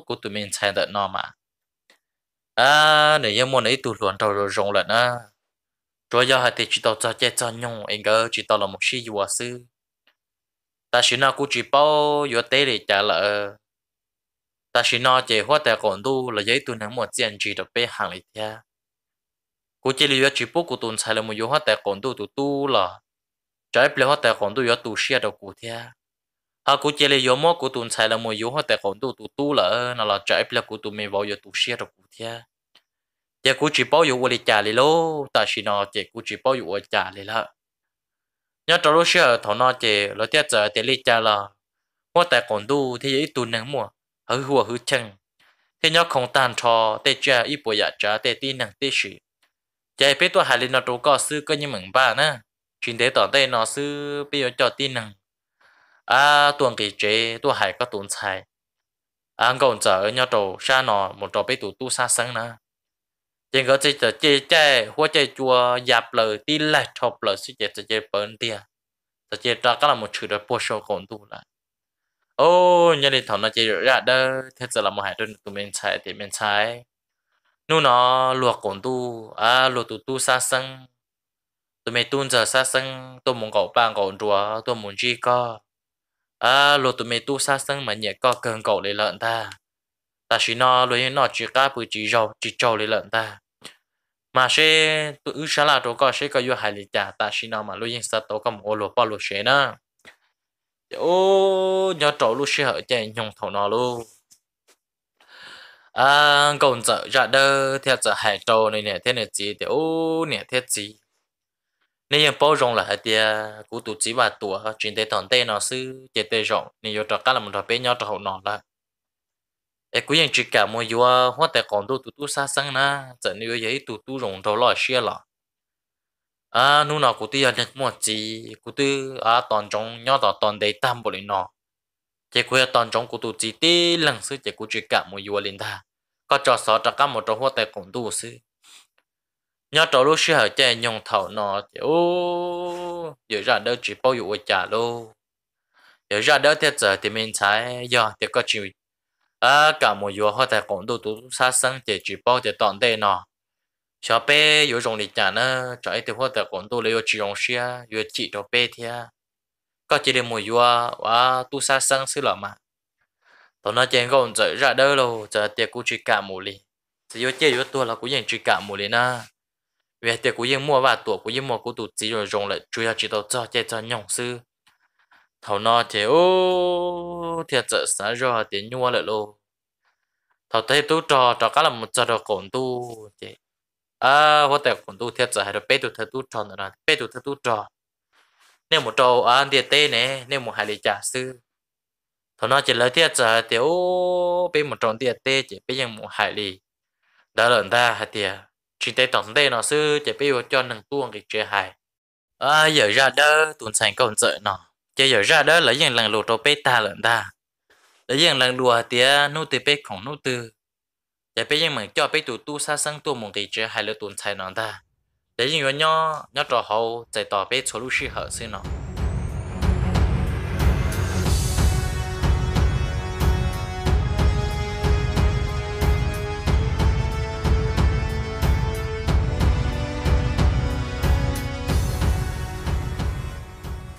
của tụi mình xem được nó mà à nếu như muốn ấy tụi luôn rồi rồi rong lần á rồi giờ hai thì chỉ tao cho chơi cho nhung anh cơ chỉ tao là một sĩ vua sư ta chỉ nói cũng chỉ bao vua tế để trả lợ ta chỉ nói chỉ hoa tài còn đủ là giấy tụi nó một tiền chỉ được bé hàng lịch theo cô chỉ lưu chỉ bố cô tồn sai là một yếu hóa tài khoản tu tu tu là trái bề hóa tài khoản tu yếu tu xia đầu cụ thia À cô chỉ lưu mò cô tồn sai là một yếu hóa tài khoản tu tu tu là nó là trái bề cô tu mày vào yếu tu xia đầu cụ thia giờ cô chỉ bảo yếu quay trả lại lô ta chỉ nó chỉ cô chỉ bao yếu trả lại là nhớ trong lúc xia thọ nó chỉ lo tiếc giờ tiền lấy trả là hóa tài khoản à, tu thì ít tu năng mua hư hùa hư chăng thế nhớ không tan trò tê cha ít bồi dạ giả trả tê tin năng tê sĩ chạy biết tôi hải lên nó trâu có sư có như mừng ba nè chuyện thế tỏ đây nó sư bây giờ cho tin nè à tuần kỳ chế tôi hải có tuần xài à còn chờ nhau trâu xa nó một trâu biết tụ tu xa sân nè chỉ có chỉ chờ chơi chơi hoa chùa dạp lời tin lại chọc lời suy chơi chơi bẩn tia chơi ra cái là một chữ đó bổ sung còn tu lại ô nhân thằng nó chơi ra đó thế giờ là một hai tụi mình xài thì mình xài nu nó luộc cổn tu à luộc tu tu sa sân tôi mày tuôn giờ sa sân tôi muốn cậu bạn cậu rùa tôi muốn chi co à luộc tôi mày tu sa sân mà nhẹ co cần cậu để lợn ta ta chỉ nó lấy nó chỉ cá bự chỉ rau chỉ trâu để lợn ta mà sẽ tôi ước sáng là tôi có sẽ có yêu hài lý trả ta chỉ nó mà lấy sa tôi có một luộc bao luộc sẽ nữa ô nhớ trâu luộc sẽ ở trên nhung thầu nó luôn à công giờ ra đơ theo giờ hải trâu này nè thế này gì thì ô nè thế gì nên giờ bao rộng là hai tia cú tụ chỉ và tụ chuyện tê thằng tê nó sư chế tê rộng nên giờ trò cá là một trò bé nhỏ trò hậu nọ là em cứ ยัง chỉ cả mua vừa hoa tê còn tụ tụ tụ xa xăng na giờ nếu vậy tụ tụ rộng trâu lòi xia lọ à nu nào cú tia nhận mua gì cú tư à toàn trong nhỏ tỏ toàn đầy tam bộ lên nọ chế quê toàn trong cú tụ chỉ tê lần sư chế cú chỉ cả mua vừa lên ta có trò sợ trò cá một trong hoa tay cũng đủ sư nhớ trò lúc sư hở chè nhung thầu nó ô giờ ra đâu chỉ bao nhiêu trả lô giờ ra đâu thế giờ thì mình thấy giờ thì có chịu à cả một giờ hoa tay cũng đủ đủ xa sân để chỉ bao để toàn đây nó cho bé yêu dùng lịch trả nữa cho ấy thì hoa tay cũng đủ lấy chỉ dùng xe yêu chỉ cho bé thì có chỉ để một giờ và tu xa sân sư lắm mà tao nói chuyện con dậy ra đỡ rồi giờ tiệc cú chỉ cả mù li chỉ có chơi với tôi là cũng yên chỉ cả mù li na về tiệc cú yên mua và tổ cú yên mua cú tụt chỉ rồi dùng lại chui ra chỉ tao cho chơi cho nhộng sư thầu nó thì ô thiệt sợ sáng rồi tiếng nhua lại luôn thầu thấy tú trò trò cá là một trò đồ cồn tu chị à hoa tẹt cồn tu thiệt sợ hay là bé tụt thật tú trò nữa là bé tụt thật tú trò nếu một trò ăn tiệc tê nè nếu một hai lý trả sư thằng nó chỉ lấy tiếc giờ tiểu bên một tròn tiếc tê chỉ bây giờ một hải lì đó là ta hạt tiệt chỉ tê tổng tê nó sư chỉ bây giờ cho nâng tuông cái chơi hải à giờ ra đó tuần sành còn sợ nó chỉ giờ ra đó lấy những lần lụt đầu bê ta lợn ta lấy những lần đùa tiệt nô từ bê không nô từ chỉ bây giờ mình cho bê tụ tu sa sang tu một cái chơi hải là tuần sành nó ta lấy những nhỏ nhỏ trò hậu chạy tỏ bê số lưu sư hở sư nó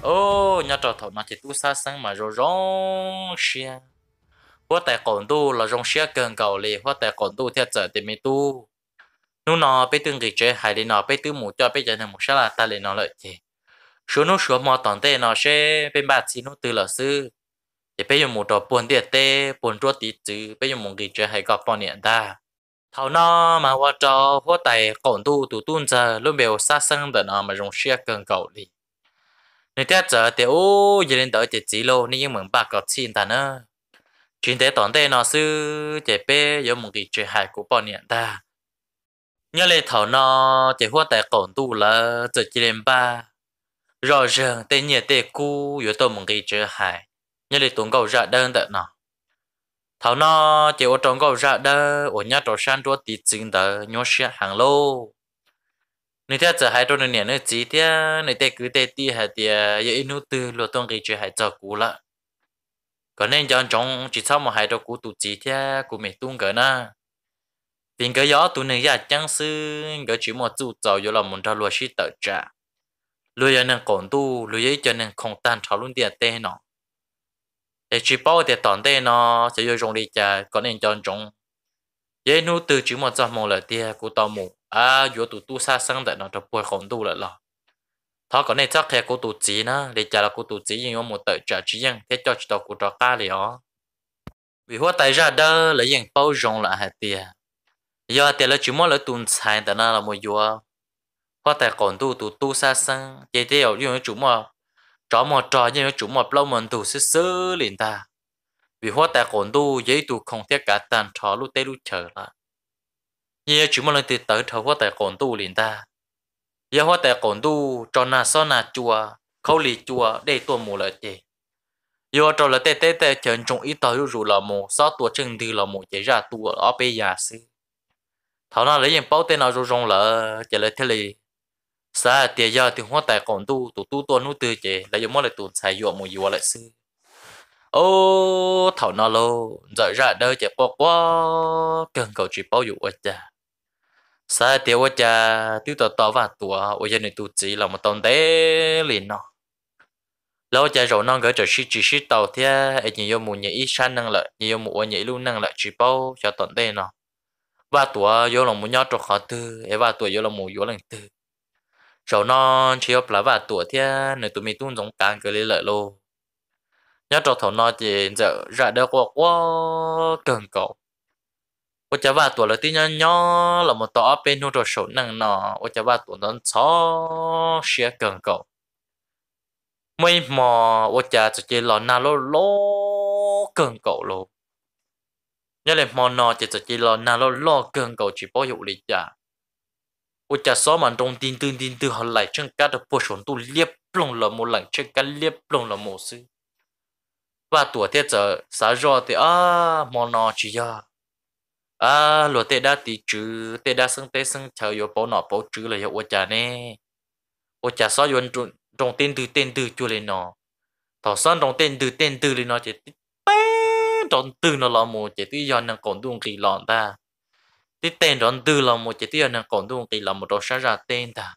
ô nhà trò thọ nó chỉ tu xa sang mà rồi rong xia hoa tài còn tu là rong xia cần cầu lì hoa tài còn tu theo giờ thì mới tu nó nó bây tương kỳ chơi, hai đi nó bây tương mù cho bây giờ thằng một sao là ta liền nó lợi gì số nó số mò tòn tê nó sẽ bên bạc xin nó từ là sư để bây giờ một trò buồn tiệt tê buồn chua tí chứ bây giờ một kỳ chơi hay gặp bao nhiêu ta thảo nó mà hoa trò hoa tài còn tu tụ tuôn giờ luôn biểu xa sang đợt nó mà rong xia cần cầu lì nên thế giờ thì ô giờ đến tới chỉ chỉ lô nên những mừng bạc có xin ta nữa chuyện thế toàn thế nó sư chỉ bé có một cái chuyện hại của bọn nhận ta nhớ lên thảo nó chỉ hoa tại cổng tu là giờ chỉ lên ba rồi rằng tên nhiệt tê cu có tôi một cái chuyện hại nhớ lên tuần cầu ra đơn tận nó thảo nó chỉ ô trong cầu ra đơn ô nhớ trò san trò tí chính tờ nhớ xe hàng lô 你睇下海多的年呢，几点你得佮得地下的有一路子路东给去海照顾了。可能将种只草木海多古土几天古没动个呢。并个要土呢呀，将是个只么做造有了门头落去得着。路也能广度，路也就能空单讨论点得呢。để chỉ bảo để tận đây nó sẽ dùng lý cho có nên chọn chúng, dễ nuôi từ chỉ một trăm một là tia của tàu mù à yo tu tu sa sang đại nó cho bồi khổng tu lại lo thọ còn này chắc thề cô tu chỉ nữa để trả là cô tu chỉ nhưng mà một tờ trả chỉ nhưng thế cho chỉ tao cô cho cá liền ó vì hóa tài ra đó là những bao rong là hạt tiền giờ tiền là chỉ muốn là tuần sai tại nó là một yo hóa tài còn tu tu tu sa sang chế tiêu nhưng chủ mà chó mà trò nhưng chủ mà lâu mình tu xứ xứ liền ta vì hóa tài còn tu giấy tu không thiết cả tàn trò lúc tê lúc chờ là ye chú mà lên từ tới thầu hoa tại cồn tu liền ta yêu hoa tại cồn tu cho na so na chùa khâu lì chùa để tua mù lợi chị yo cho là tê tê tê chân trong ít tới rủ là mù so tua chân từ là mù chạy ra tua ở bên nhà sư thảo nào lấy những bao tên nào rủ rong là chạy lại thế lì sa tiệt giờ thì hoa tại cồn tu tụ tu tua nu từ chị lấy giống mà lại tụ xài yo mù yo lại sư ô thảo nào lô giờ ra đây chạy qua qua cần cầu chỉ bao dụ ở cha sa thì ô cha tiêu tờ tờ và tùa ô gia này tu chỉ là một tông tế liền nó lâu cha rồi non gỡ trở sĩ chỉ sĩ tàu thì ấy nhiều mù ít san năng lợi nhiều mù ô nhị luôn năng lợi chỉ bao cho tận đây nó và tùa vô lòng mù nhót trọc khó tư ấy và tùa vô lòng mù vô lần tư rồi non chỉ ốp là và tùa thì nơi tụi mình tuôn giống càng cái lấy lợi lô nhót trọc thầu nó thì giờ ra đỡ qua quá cần cầu 我家娃多了点鸟鸟，那么到阿边弄着手能呢，我家娃多能操些更高。mấy mò ô cha chỉ chỉ lò na lô lô cơn cậu lô nhớ lên mò nò chỉ chỉ na lô lô cơn cậu chỉ bao dụ lý cha ô cha số màn trong tin tin tin từ họ lại chân cá được bổ sung tu liếp lông là một lần chân cá liếp lông là một sư và tuổi thế giờ xã rồi thì à mò nọ chỉ ya à lo tê đa tí chữ tê đa sưng tê sưng chờ yo bố nọ bố chữ là yo ô cha nè ô cha so yon trong tên từ tên từ chua lên nọ thọ son trong tên từ tên từ lên nọ chỉ bé trong từ nó là một chỉ tí yon năng còn đúng kỳ lọn ta tí tên trong từ là một chỉ tí yon năng còn đúng kỳ là một đồ sáng ra tên ta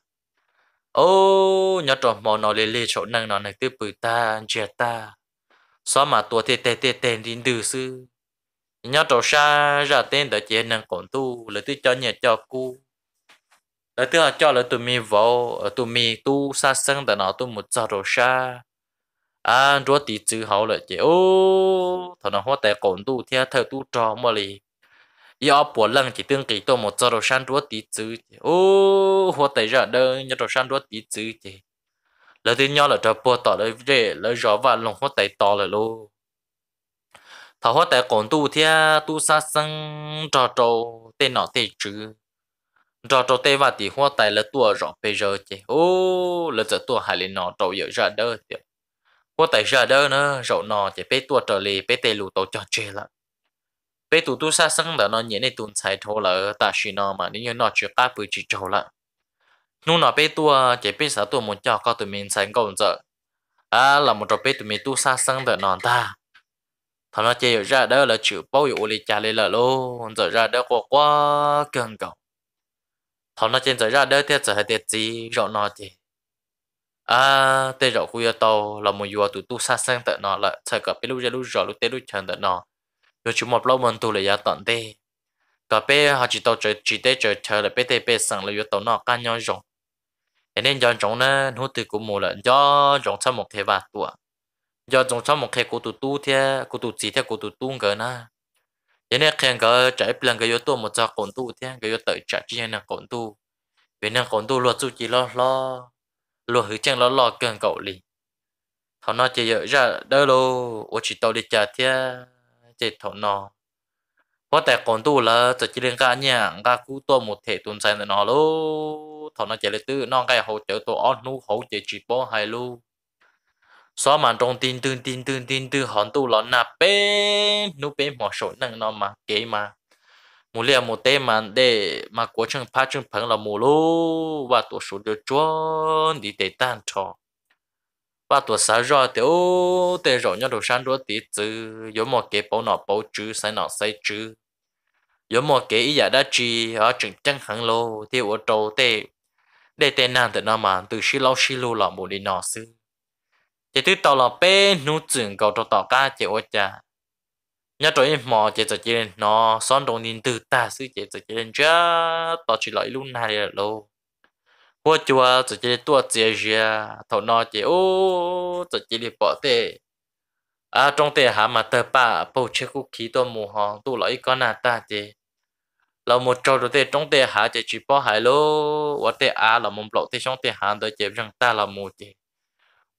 ô nhớ trò mò nọ lê lê chỗ năng nọ này tiếp bự ta chia ta xóa mà tua tê tê tê tên đến từ sư nhà trâu xa ra tên đó chỉ năng còn tu là tôi cho nhà cho cu là tôi cho là tụi mi vô ờ, tụi mi tu xa sân đó nó tụi một cho trâu xa à rồi tí chữ hậu là chỉ ô thằng nó hoa tài còn tu thì thợ tu trò mà li giờ bỏ lăng chỉ tương kỳ tôi một cho trâu xa rồi tí chữ ô hoa tài ra đơn nhớ trâu xa rồi tí chữ chỉ là tôi nhớ là trâu bỏ tỏ lời về lời rõ và lòng hoa tài tỏ lời luôn thảo hoa tại còn tu thì tu sa sang trò trâu tên nọ tên chữ trò trâu tên và thì hoa tại là tua rõ bây giờ chứ ô là giờ tua hai lên nọ trâu giờ ra đơ chứ hoa tại ra đơ nữa rậu nọ chỉ bé tua trở lại bé tê lù tàu cho chê là bé tu tu sa sang là nó nhớ này tuần sai thô là ta xí nọ mà nếu như nó chưa cá bự chỉ trâu là nu nọ bé tua chỉ bé sa tua một cho có tụi mình sai câu giờ à là một trò bé tụi mình tu sa sang là nọ ta thằng nó chơi ra đó là chữ bao nhiêu lì cha lì là luôn giờ ra đó quá quá căng thằng nó chơi giờ ra đó thế giờ hay thế nó chứ à tê rõ khuya tàu là một vua tụi tu xa sang nó là sợ cả biết lúc giờ lúc rõ lúc tê lúc chân tận nó rồi chúng một lâu mình là giá tận tê cả bé họ chỉ tàu chơi chỉ tê chơi chơi là bé tê bé sang là vua tàu nó cá nhau rộng nên giờ rộng nè hút từ cũng mù là do rộng sang một thế vạt tuổi do trong trong một cái cổ tụ tu thế cổ tụ chỉ thế cổ tụ tu ngờ na thế nên khen cái trái lần cái yếu tố một cho cổ tu thế cái yếu tự chạy chỉ là cổ tu vì nên cổ tu lo chú chỉ lo lo lo hứa chẳng lo lo cần cậu lì thằng nó chỉ giờ ra đỡ lô ô chỉ tàu đi chả thế chỉ thằng nó có แต่ cổ tu là chỉ liên cả nhà cả cú tu một thể tuần sai nó lô thằng nó chỉ là tư non cái hỗ trợ tu on nu hỗ trợ chỉ bó hai lu xóa mà trong tin tin tin tin tin tin hòn tu lọ nạp bê nú bê mỏ sổ năng nó mà kế mà mù lia mù tê mà để mà quá chân phá chân phẳng là mù lô và tổ số được chuẩn đi để tan trò và tổ sáu rồi thì ô tê rồi nhau đồ sáng đó tí chữ giống một kế bảo nọ bảo chứ sai nọ sai chứ giống một kế ý giả đã chi ở trường chân hẳn lô thì ô trâu tê để tê nàng thì nó mà từ xí lâu xí lô là mù đi nọ xưa chỉ thứ tàu là bé nụ trưởng cầu trâu tàu cá chỉ ô cha nhớ trôi em mò chỉ cho chỉ lên nó son đồng nhìn từ ta xứ chỉ cho chỉ lên chứ tàu chỉ lại luôn này là lâu qua chùa cho chỉ tua chỉ ra thầu nó chỉ ô cho chỉ đi bỏ tê à trong tê hả mà tờ ba bầu chế cúc khí tua mù hòn tu lại con nà ta chỉ là một trâu đầu tiên trong tê hả chỉ chỉ bỏ hải lô và tê à là một lọ tê trong tê hả đợi chế rằng ta là một chỉ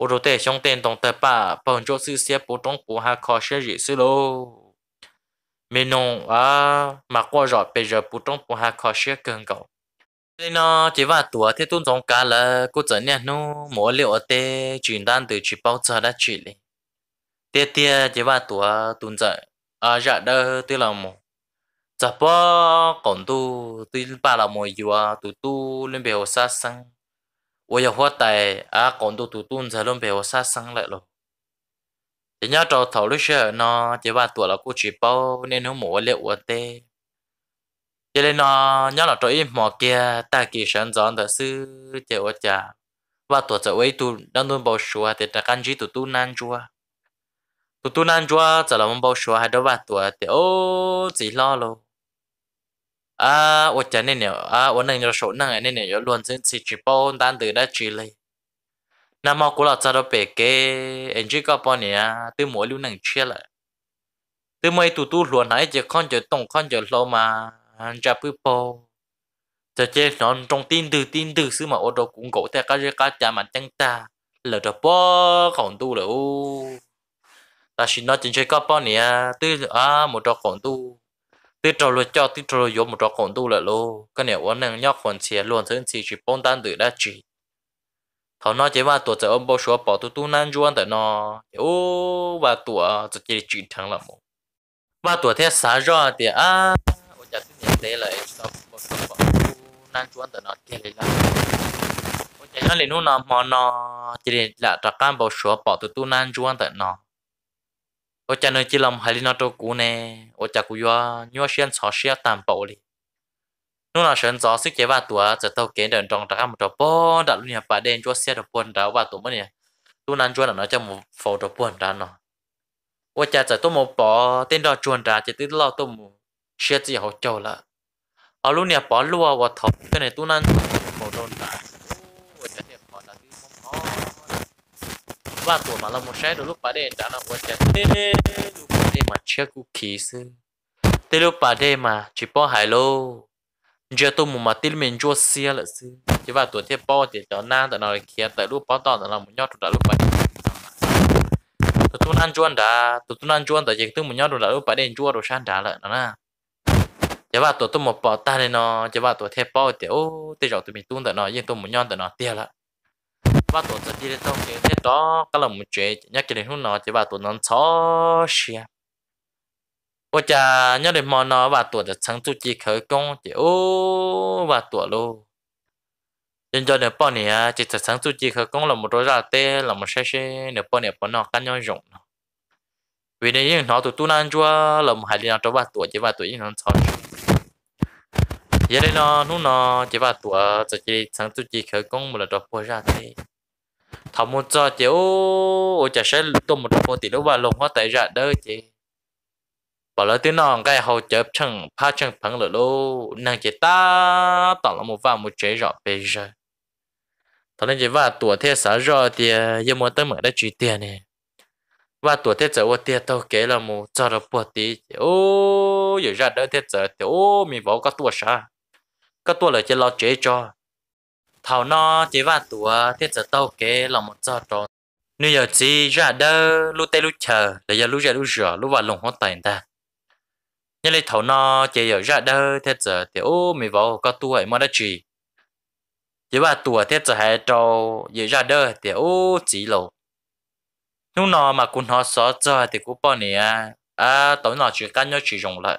ô tô tệ trong tên tổng tập ba bằng chỗ sư xe bố trong của hà khó xe dị sư nông à mà qua rồi bây giờ bố trong của hà khó xe cần nên nó chỉ và tuổi thế trong cá là cô trở nên nó mỗi liệu ở tê từ chỉ bao giờ đã chỉ lên tê tê chỉ và tuổi tuôn trở à dạ đơ một giờ bó còn tu tê ba một dù tu tu lên bèo xa xăng วยหัวไตอาก่อนดูตุตุนจะลงเบวซาสังเลยหรอเดี๋ยวเราถอดลูกเชือกเนาะเจ้าว่าตัวเรากูจีบเอาเนี่ยหนูหมูเลี้ยวเต้เจ้าเลยเนาะย้อนเราตัวอีหมอเกียตากี่ฉันจอนแต่ซื้อเจ้าว่าจ้าว่าตัวจะไว้ตุดันตุนเบาชัวแต่ตะกันจีตุตุนนั่นจัวตุตุนนั่นจัวจะเรามันเบาชัวให้ได้ว่าตัวแต่โอ้สีล้อเลย à ở trên à, này à ở này nhiều số năng này này nhiều luôn trên đan từ đã chỉ lấy nam mà là cho đó bé cái anh chỉ có bao nhiêu từ mỗi lưu năng chia lại từ mấy tụ tụ luôn này chỉ con chỉ tổng con chỉ lo mà chả bự bao cho chơi nó trong tin từ tin từ xứ mà ô tô cũng cổ theo cái cái cha mà chẳng ta lỡ cho bao còn tu lỡ ta xin nó chính chơi có bao nhiêu từ à một trò còn tu tí trò lo cho tí trò lo yo một trò còn tu là lô cái này uốn năng nhóc còn xìa luôn thứ gì chỉ bông tan tự đã chỉ họ nói chỉ ba tuổi giờ ông bố số bỏ tu tu nan juan tại nó ô ba tuổi giờ chỉ chỉ thằng là một ba tuổi thế xả ra thì à ôi giờ thứ này đây là sao bỏ sao bỏ tu nan juan tại nó kia là ôi giờ nó liền nó mà nó chỉ là trắc cam bố số bỏ tu tu nan juan tại nó ô cha nơi chỉ làm hai linh nato cũ nè ô cha cũ yo nhua xuyên xó xia tạm bộ đi nó là sơn gió sức chế ba tuổi giờ tàu kế đợn trong trạc một trò bò đặt luôn nhà bà đen cho xe được buồn đảo ba tuổi mới nè tu nan cho là nó cho một phổ được buồn đảo nó ô cha giờ tôi một bỏ tên đó chuồn đá chỉ tự lo tôi một xe chỉ học châu là ở luôn nhà bỏ à, và thọc cái này tu nan phổ đồn đảo và của mà là một xe đôi lúc bà đen đã nằm một chân tê lúc bà đen mà chưa cú kỳ sư tê lúc bà đen mà chỉ bỏ hải lô giờ tôi muốn mà tin mình cho xia là sư chứ và tuổi thế bỏ thì cho na tại nào kia tại lúc bỏ tỏ là một nhót đã lúc bà đen tụi tôi ăn chuan đã tụi tôi ăn chuan tại chỉ tôi muốn nhót đã lúc bà đen chua đồ san đã lại nó na chỉ và tụi tôi một bỏ ta lên nó chỉ và tuổi thế bỏ thì ô tê rồi tôi mình tuôn tại nó nhưng tôi muốn nhót tại nó tiền lại và tổ chức đi đâu thì thế đó các là một chuyện Nhắc cái này hôm nọ thì bà tổ nó khó xia ô cha nhớ đến món nó bà tổ được sáng chút chỉ khởi công thì ô bà tổ luôn nên cho được bao nè chỉ thật sáng tu chỉ khởi công là một đôi ra tê là một xe xe được bao nè bao nọ cá nhau rộng vì nên những nó tụi tu nan chua là một hai đi nào cho bà tổ chỉ bà tổ những nó khó giờ đây nó nó nó chỉ vào tuổi giờ chỉ sáng tu chỉ khởi công một là đó phơi ra thế thằng một giờ chỉ ô ô chả sẽ tu một phơi thì đâu vào lồng hoa tại ra đó chị bảo là tiếng nòng cái hậu chớp chẳng pha chẳng phẳng lửa lô nàng chỉ ta tỏ là một vài một chế rõ bây giờ thằng nên chỉ vào tuổi thế xã rồi thì giờ muốn tới mở đã chỉ tiền nè, và tuổi thế giới ô tiền tao kể là một giờ đó bữa tí ô giờ ra đỡ thế giới thì ô mình bảo có tuổi sao ก็ตัวเลยจะเราเจ๊จอเท่าน้อเจ๊ว่าตัวเทศเต้าเก๋เราหมดจอจอนี่อย่าจีจ้าเด้อลูเตลูเชอแต่อย่าลูจ้าลูเชอลูว่าลงหัวแต่งตานี่เลยเท่าน้อเจ๊อย่าจ้าเด้อเทศเดี๋ยวไม่บอกก็ตัวไอ้มอดจีเจ๊ว่าตัวเทศให้จออย่าจ้าเด้อเดี๋ยวจีโลนู่นนอมาคุณหอสอจอเดี๋ยวกูป้อนเนี่ยอ่าตอนนอจีกันยอจีจงเลย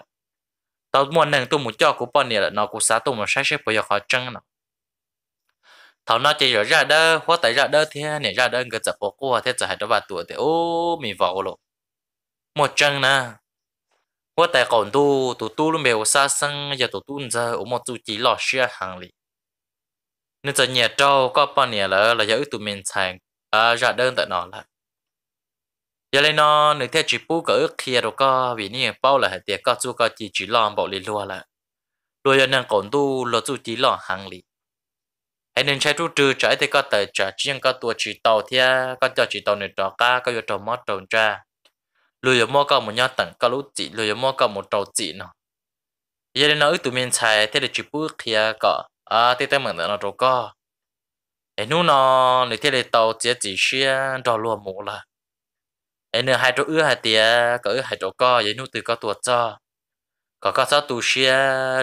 tao muốn nâng tôi muốn cho của bọn này là nó của xã tôi muốn sách sách bây giờ khó chăng nào thảo nó chỉ ra đơ hóa tại ra đơ thế này ra đơn người chập bỏ qua thế chợ đó bà tuổi thì ô mì vào lộ một chân nè hóa tại còn tu tu tu luôn bèo xa xăng giờ tu tu giờ ôm một chú chỉ lọ xe hàng lì nên giờ nhà trâu có bao này là là giờ tụi mình thành à ra đơn tại nó là giờ lên nó nửa theo chỉ bù cái kia rồi có vì nè bao là tiệt có chú có chỉ chỉ lo bảo lì lúa là lúa giờ nên còn tu lo chú chỉ lo hàng lì hay nên chạy chú trừ trái thì có tờ trả riêng có tua chỉ tàu thia có cho chỉ tàu nửa trò cá có vô trò mót trò ra lúa giờ mua có một nhau tặng có lúc chỉ lúa giờ mua có một trầu chỉ nó giờ lên nó ước tụi mình chạy thế là chỉ bù kia à, có à thế ta mình nó trò có em nu nó nửa theo là tàu chỉ chỉ xuyên trò lúa mù là em hai chỗ ưa hai tía có hai chỗ co vậy nút từ co tuột cho có co sao tu xia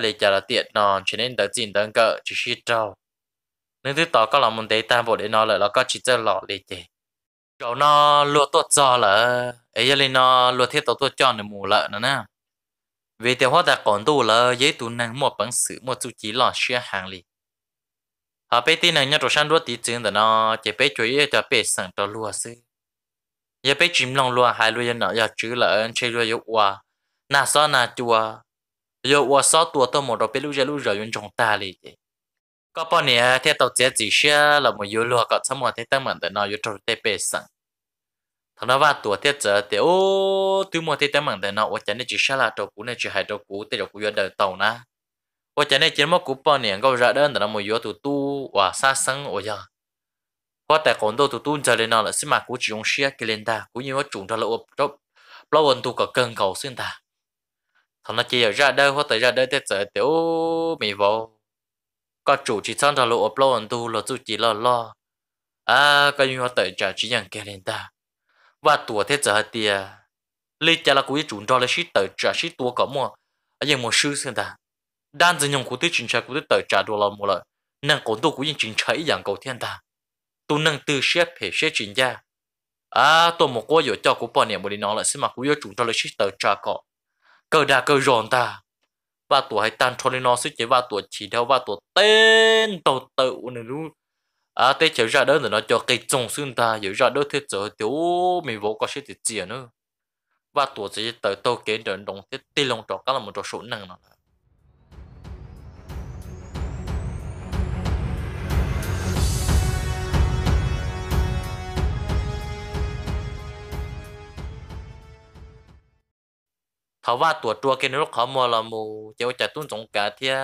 lấy trả là tiện nòn cho nên đỡ chín đỡ cỡ chỉ xia trâu nên thứ tỏ có là muốn thấy tam bộ để nó lại nó có chỉ cho lọ lấy chị chỗ nó lúa tuột cho là ấy giờ lên nó lúa thiết tổ tuột cho nữa mù lợn nữa nè vì tiểu hóa đã còn tu là dễ tu năng một bằng sự một chú chỉ lọ xia hàng lì họ bé tin là nhà đồ sản đua tí chứng đó nó chỉ bé chú ý cho bé sẵn cho lúa xí giờ bé chim lòng luôn hai luôn nợ giờ chữ là anh chơi luôn yêu qua na sao na chùa yêu qua sao tua tôi một đồ bé lúc giờ lúc giờ dùng trong ta đi có bao nhiêu thế tàu chết chỉ xe là một yêu luôn có sắm một thế tăng mình để nó yêu trong tế bê sẵn thằng nó vào tua thế giờ thì ô thứ một thế tăng mình để nó ở trên này chỉ xe là đầu cũ này chỉ hai đầu cũ tế đầu cũ yêu đời tàu na ở trên này chỉ một cú bao nhiêu có ra đơn để nó một yêu tụ tu và xa sang ở giờ có tại còn đâu tụi tôi giờ là xin mà của chị ông xia lên ta cũng như mà chúng ta là ốp đó lâu hơn cần cầu xin ta thằng nó chỉ ra đây hoặc tại ra đây thế giờ tiểu mì vô có chủ chỉ sang thằng lộ ốp lâu là tôi chỉ là lo à cái như hoặc tại trả chỉ nhận cái lên ta và tuổi thế giờ thì à, lấy cha là cũng chúng ta là xí tự trả xí tuổi có mua ở nhà mua sư xin ta đang dân nhung của tôi chính xác của tôi tự trả đồ là mua lại nên còn tôi cũng chính xác dạng cầu thiên ta tu nâng tư xếp phải xếp chính gia à tôi một cô yo cho cô bọn niệm bồi nó là xin mà cô yo chúng tao lấy xích tờ cha cọ cơ đa cơ ròn ta và tuổi hay tan cho nên nó xích chế và tuổi chỉ theo và tuổi tên tàu tự nữa luôn à tê chở ra đó rồi nó cho cây trồng xương ta giữ ra đó thế chở tiểu mình vô có xích tiền nữa và tuổi chỉ tờ tàu kế đến đồng thế tê lòng trọ các là một trò số năng nào thảo va tuổi tua cái nó khó mua là mù chỉ có chạy tuôn giống cá thia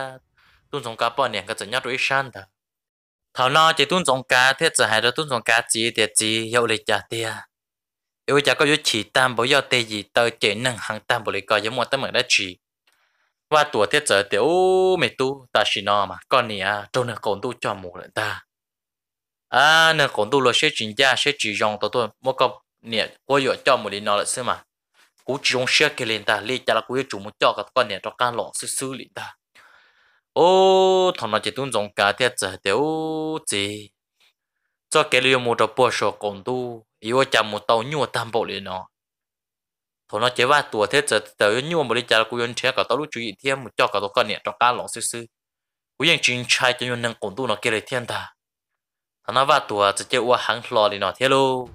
tuôn giống cá bao nhiêu cái chỉ nhau đối san ta thảo nào chỉ tuôn giống cá thia chỉ hai là tuôn giống cá chỉ thì chỉ hiệu lịch trả tiền yêu chả có yếu chỉ tam bảo do tê gì tờ chế năng hàng tam bảo lịch có giống mua tâm mình đã chỉ và tuổi thiết giờ tiểu mày tu ta chỉ nó mà con nè trâu nè còn tu cho mù lại ta à nè còn tu là sẽ chính gia sẽ chỉ dòng tao tôi mua cọc nè cô dựa cho mù đi nó lại xem mà cú trông xe kia lên ta lì chả là cú chủ một cho các con này cho cá lọ sư sư lì ta ô thằng nó chỉ tuân dòng cá thế chả đều cho cái liều một đợt bùa sổ còn tu yêu chạm một tàu nhua tam bộ liền nó thằng nó chỉ ba tuổi thế chả đều nhua một đi chả là cú yên xe cả tao lúc chú cho cả tao con này cho chính trai cho nhân năng còn nó kia lại thiên ta thằng nó ba tuổi chỉ chơi uống hàng lọ liền nó thế luôn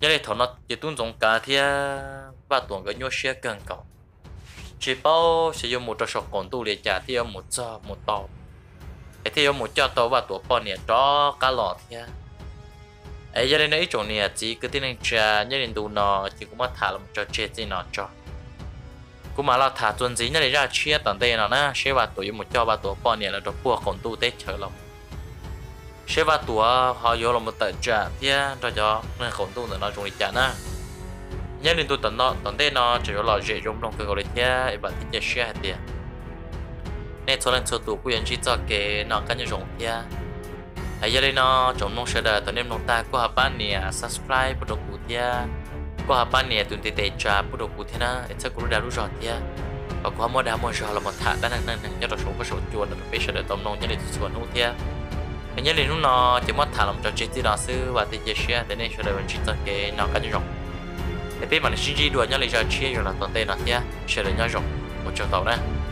giờ đây thằng nó chỉ tuân dụng cả thì và tuần cái nhau xe cần cầu chỉ bao sử dụng một trò sọc còn tu để trả thì một giờ một tàu cái thì một cho tàu và tổ bao nhiêu cho cả lọ thì ấy giờ đây nó ít chỗ này chỉ cứ tin anh trả nhớ đến đủ nó chỉ cũng mà thả làm cho chết gì nó cho cũng mà là thả tuân gì nhớ đến ra chia tận đây nó na xe và tuổi một cho và tổ bao nhiêu là cho bùa còn tu tết chờ lòng sẽ vào tuổi ờ, họ vô là một tận trả nha dạ, rồi cho nên khổng tu nữa nói chung đi trả nè nhớ nên tôi tận nó tận đây nó chỉ có là dễ dùng trong cái gọi là nha để bạn thích nhớ share tiền nên cho nên cho tụ của anh chỉ cho cái nó cái như dùng nha dạ. hãy giờ đây nó trong nông sẽ đời tận em nông ta của hà ban nè subscribe của đồ cụ nha của hà ban nè tụi tê tê trả của đồ cụ thế na ít sẽ cũng đã rút rồi nha dạ. và của hà mua đã mua rồi là một thả đang đang đang nhớ được số của số chuột là phải sẽ để tôm nông nhớ để chuột nông nha nhớ liền lúc nó chỉ mất thả lòng cho chị tí đó sư và thì giờ xe thế nên cho đời mình chỉ tới cái nó cá nhân rộng để biết mà nó chỉ đùa nhớ liền cho chị rồi là toàn tên nó kia sẽ được nhau rộng một chỗ tàu đó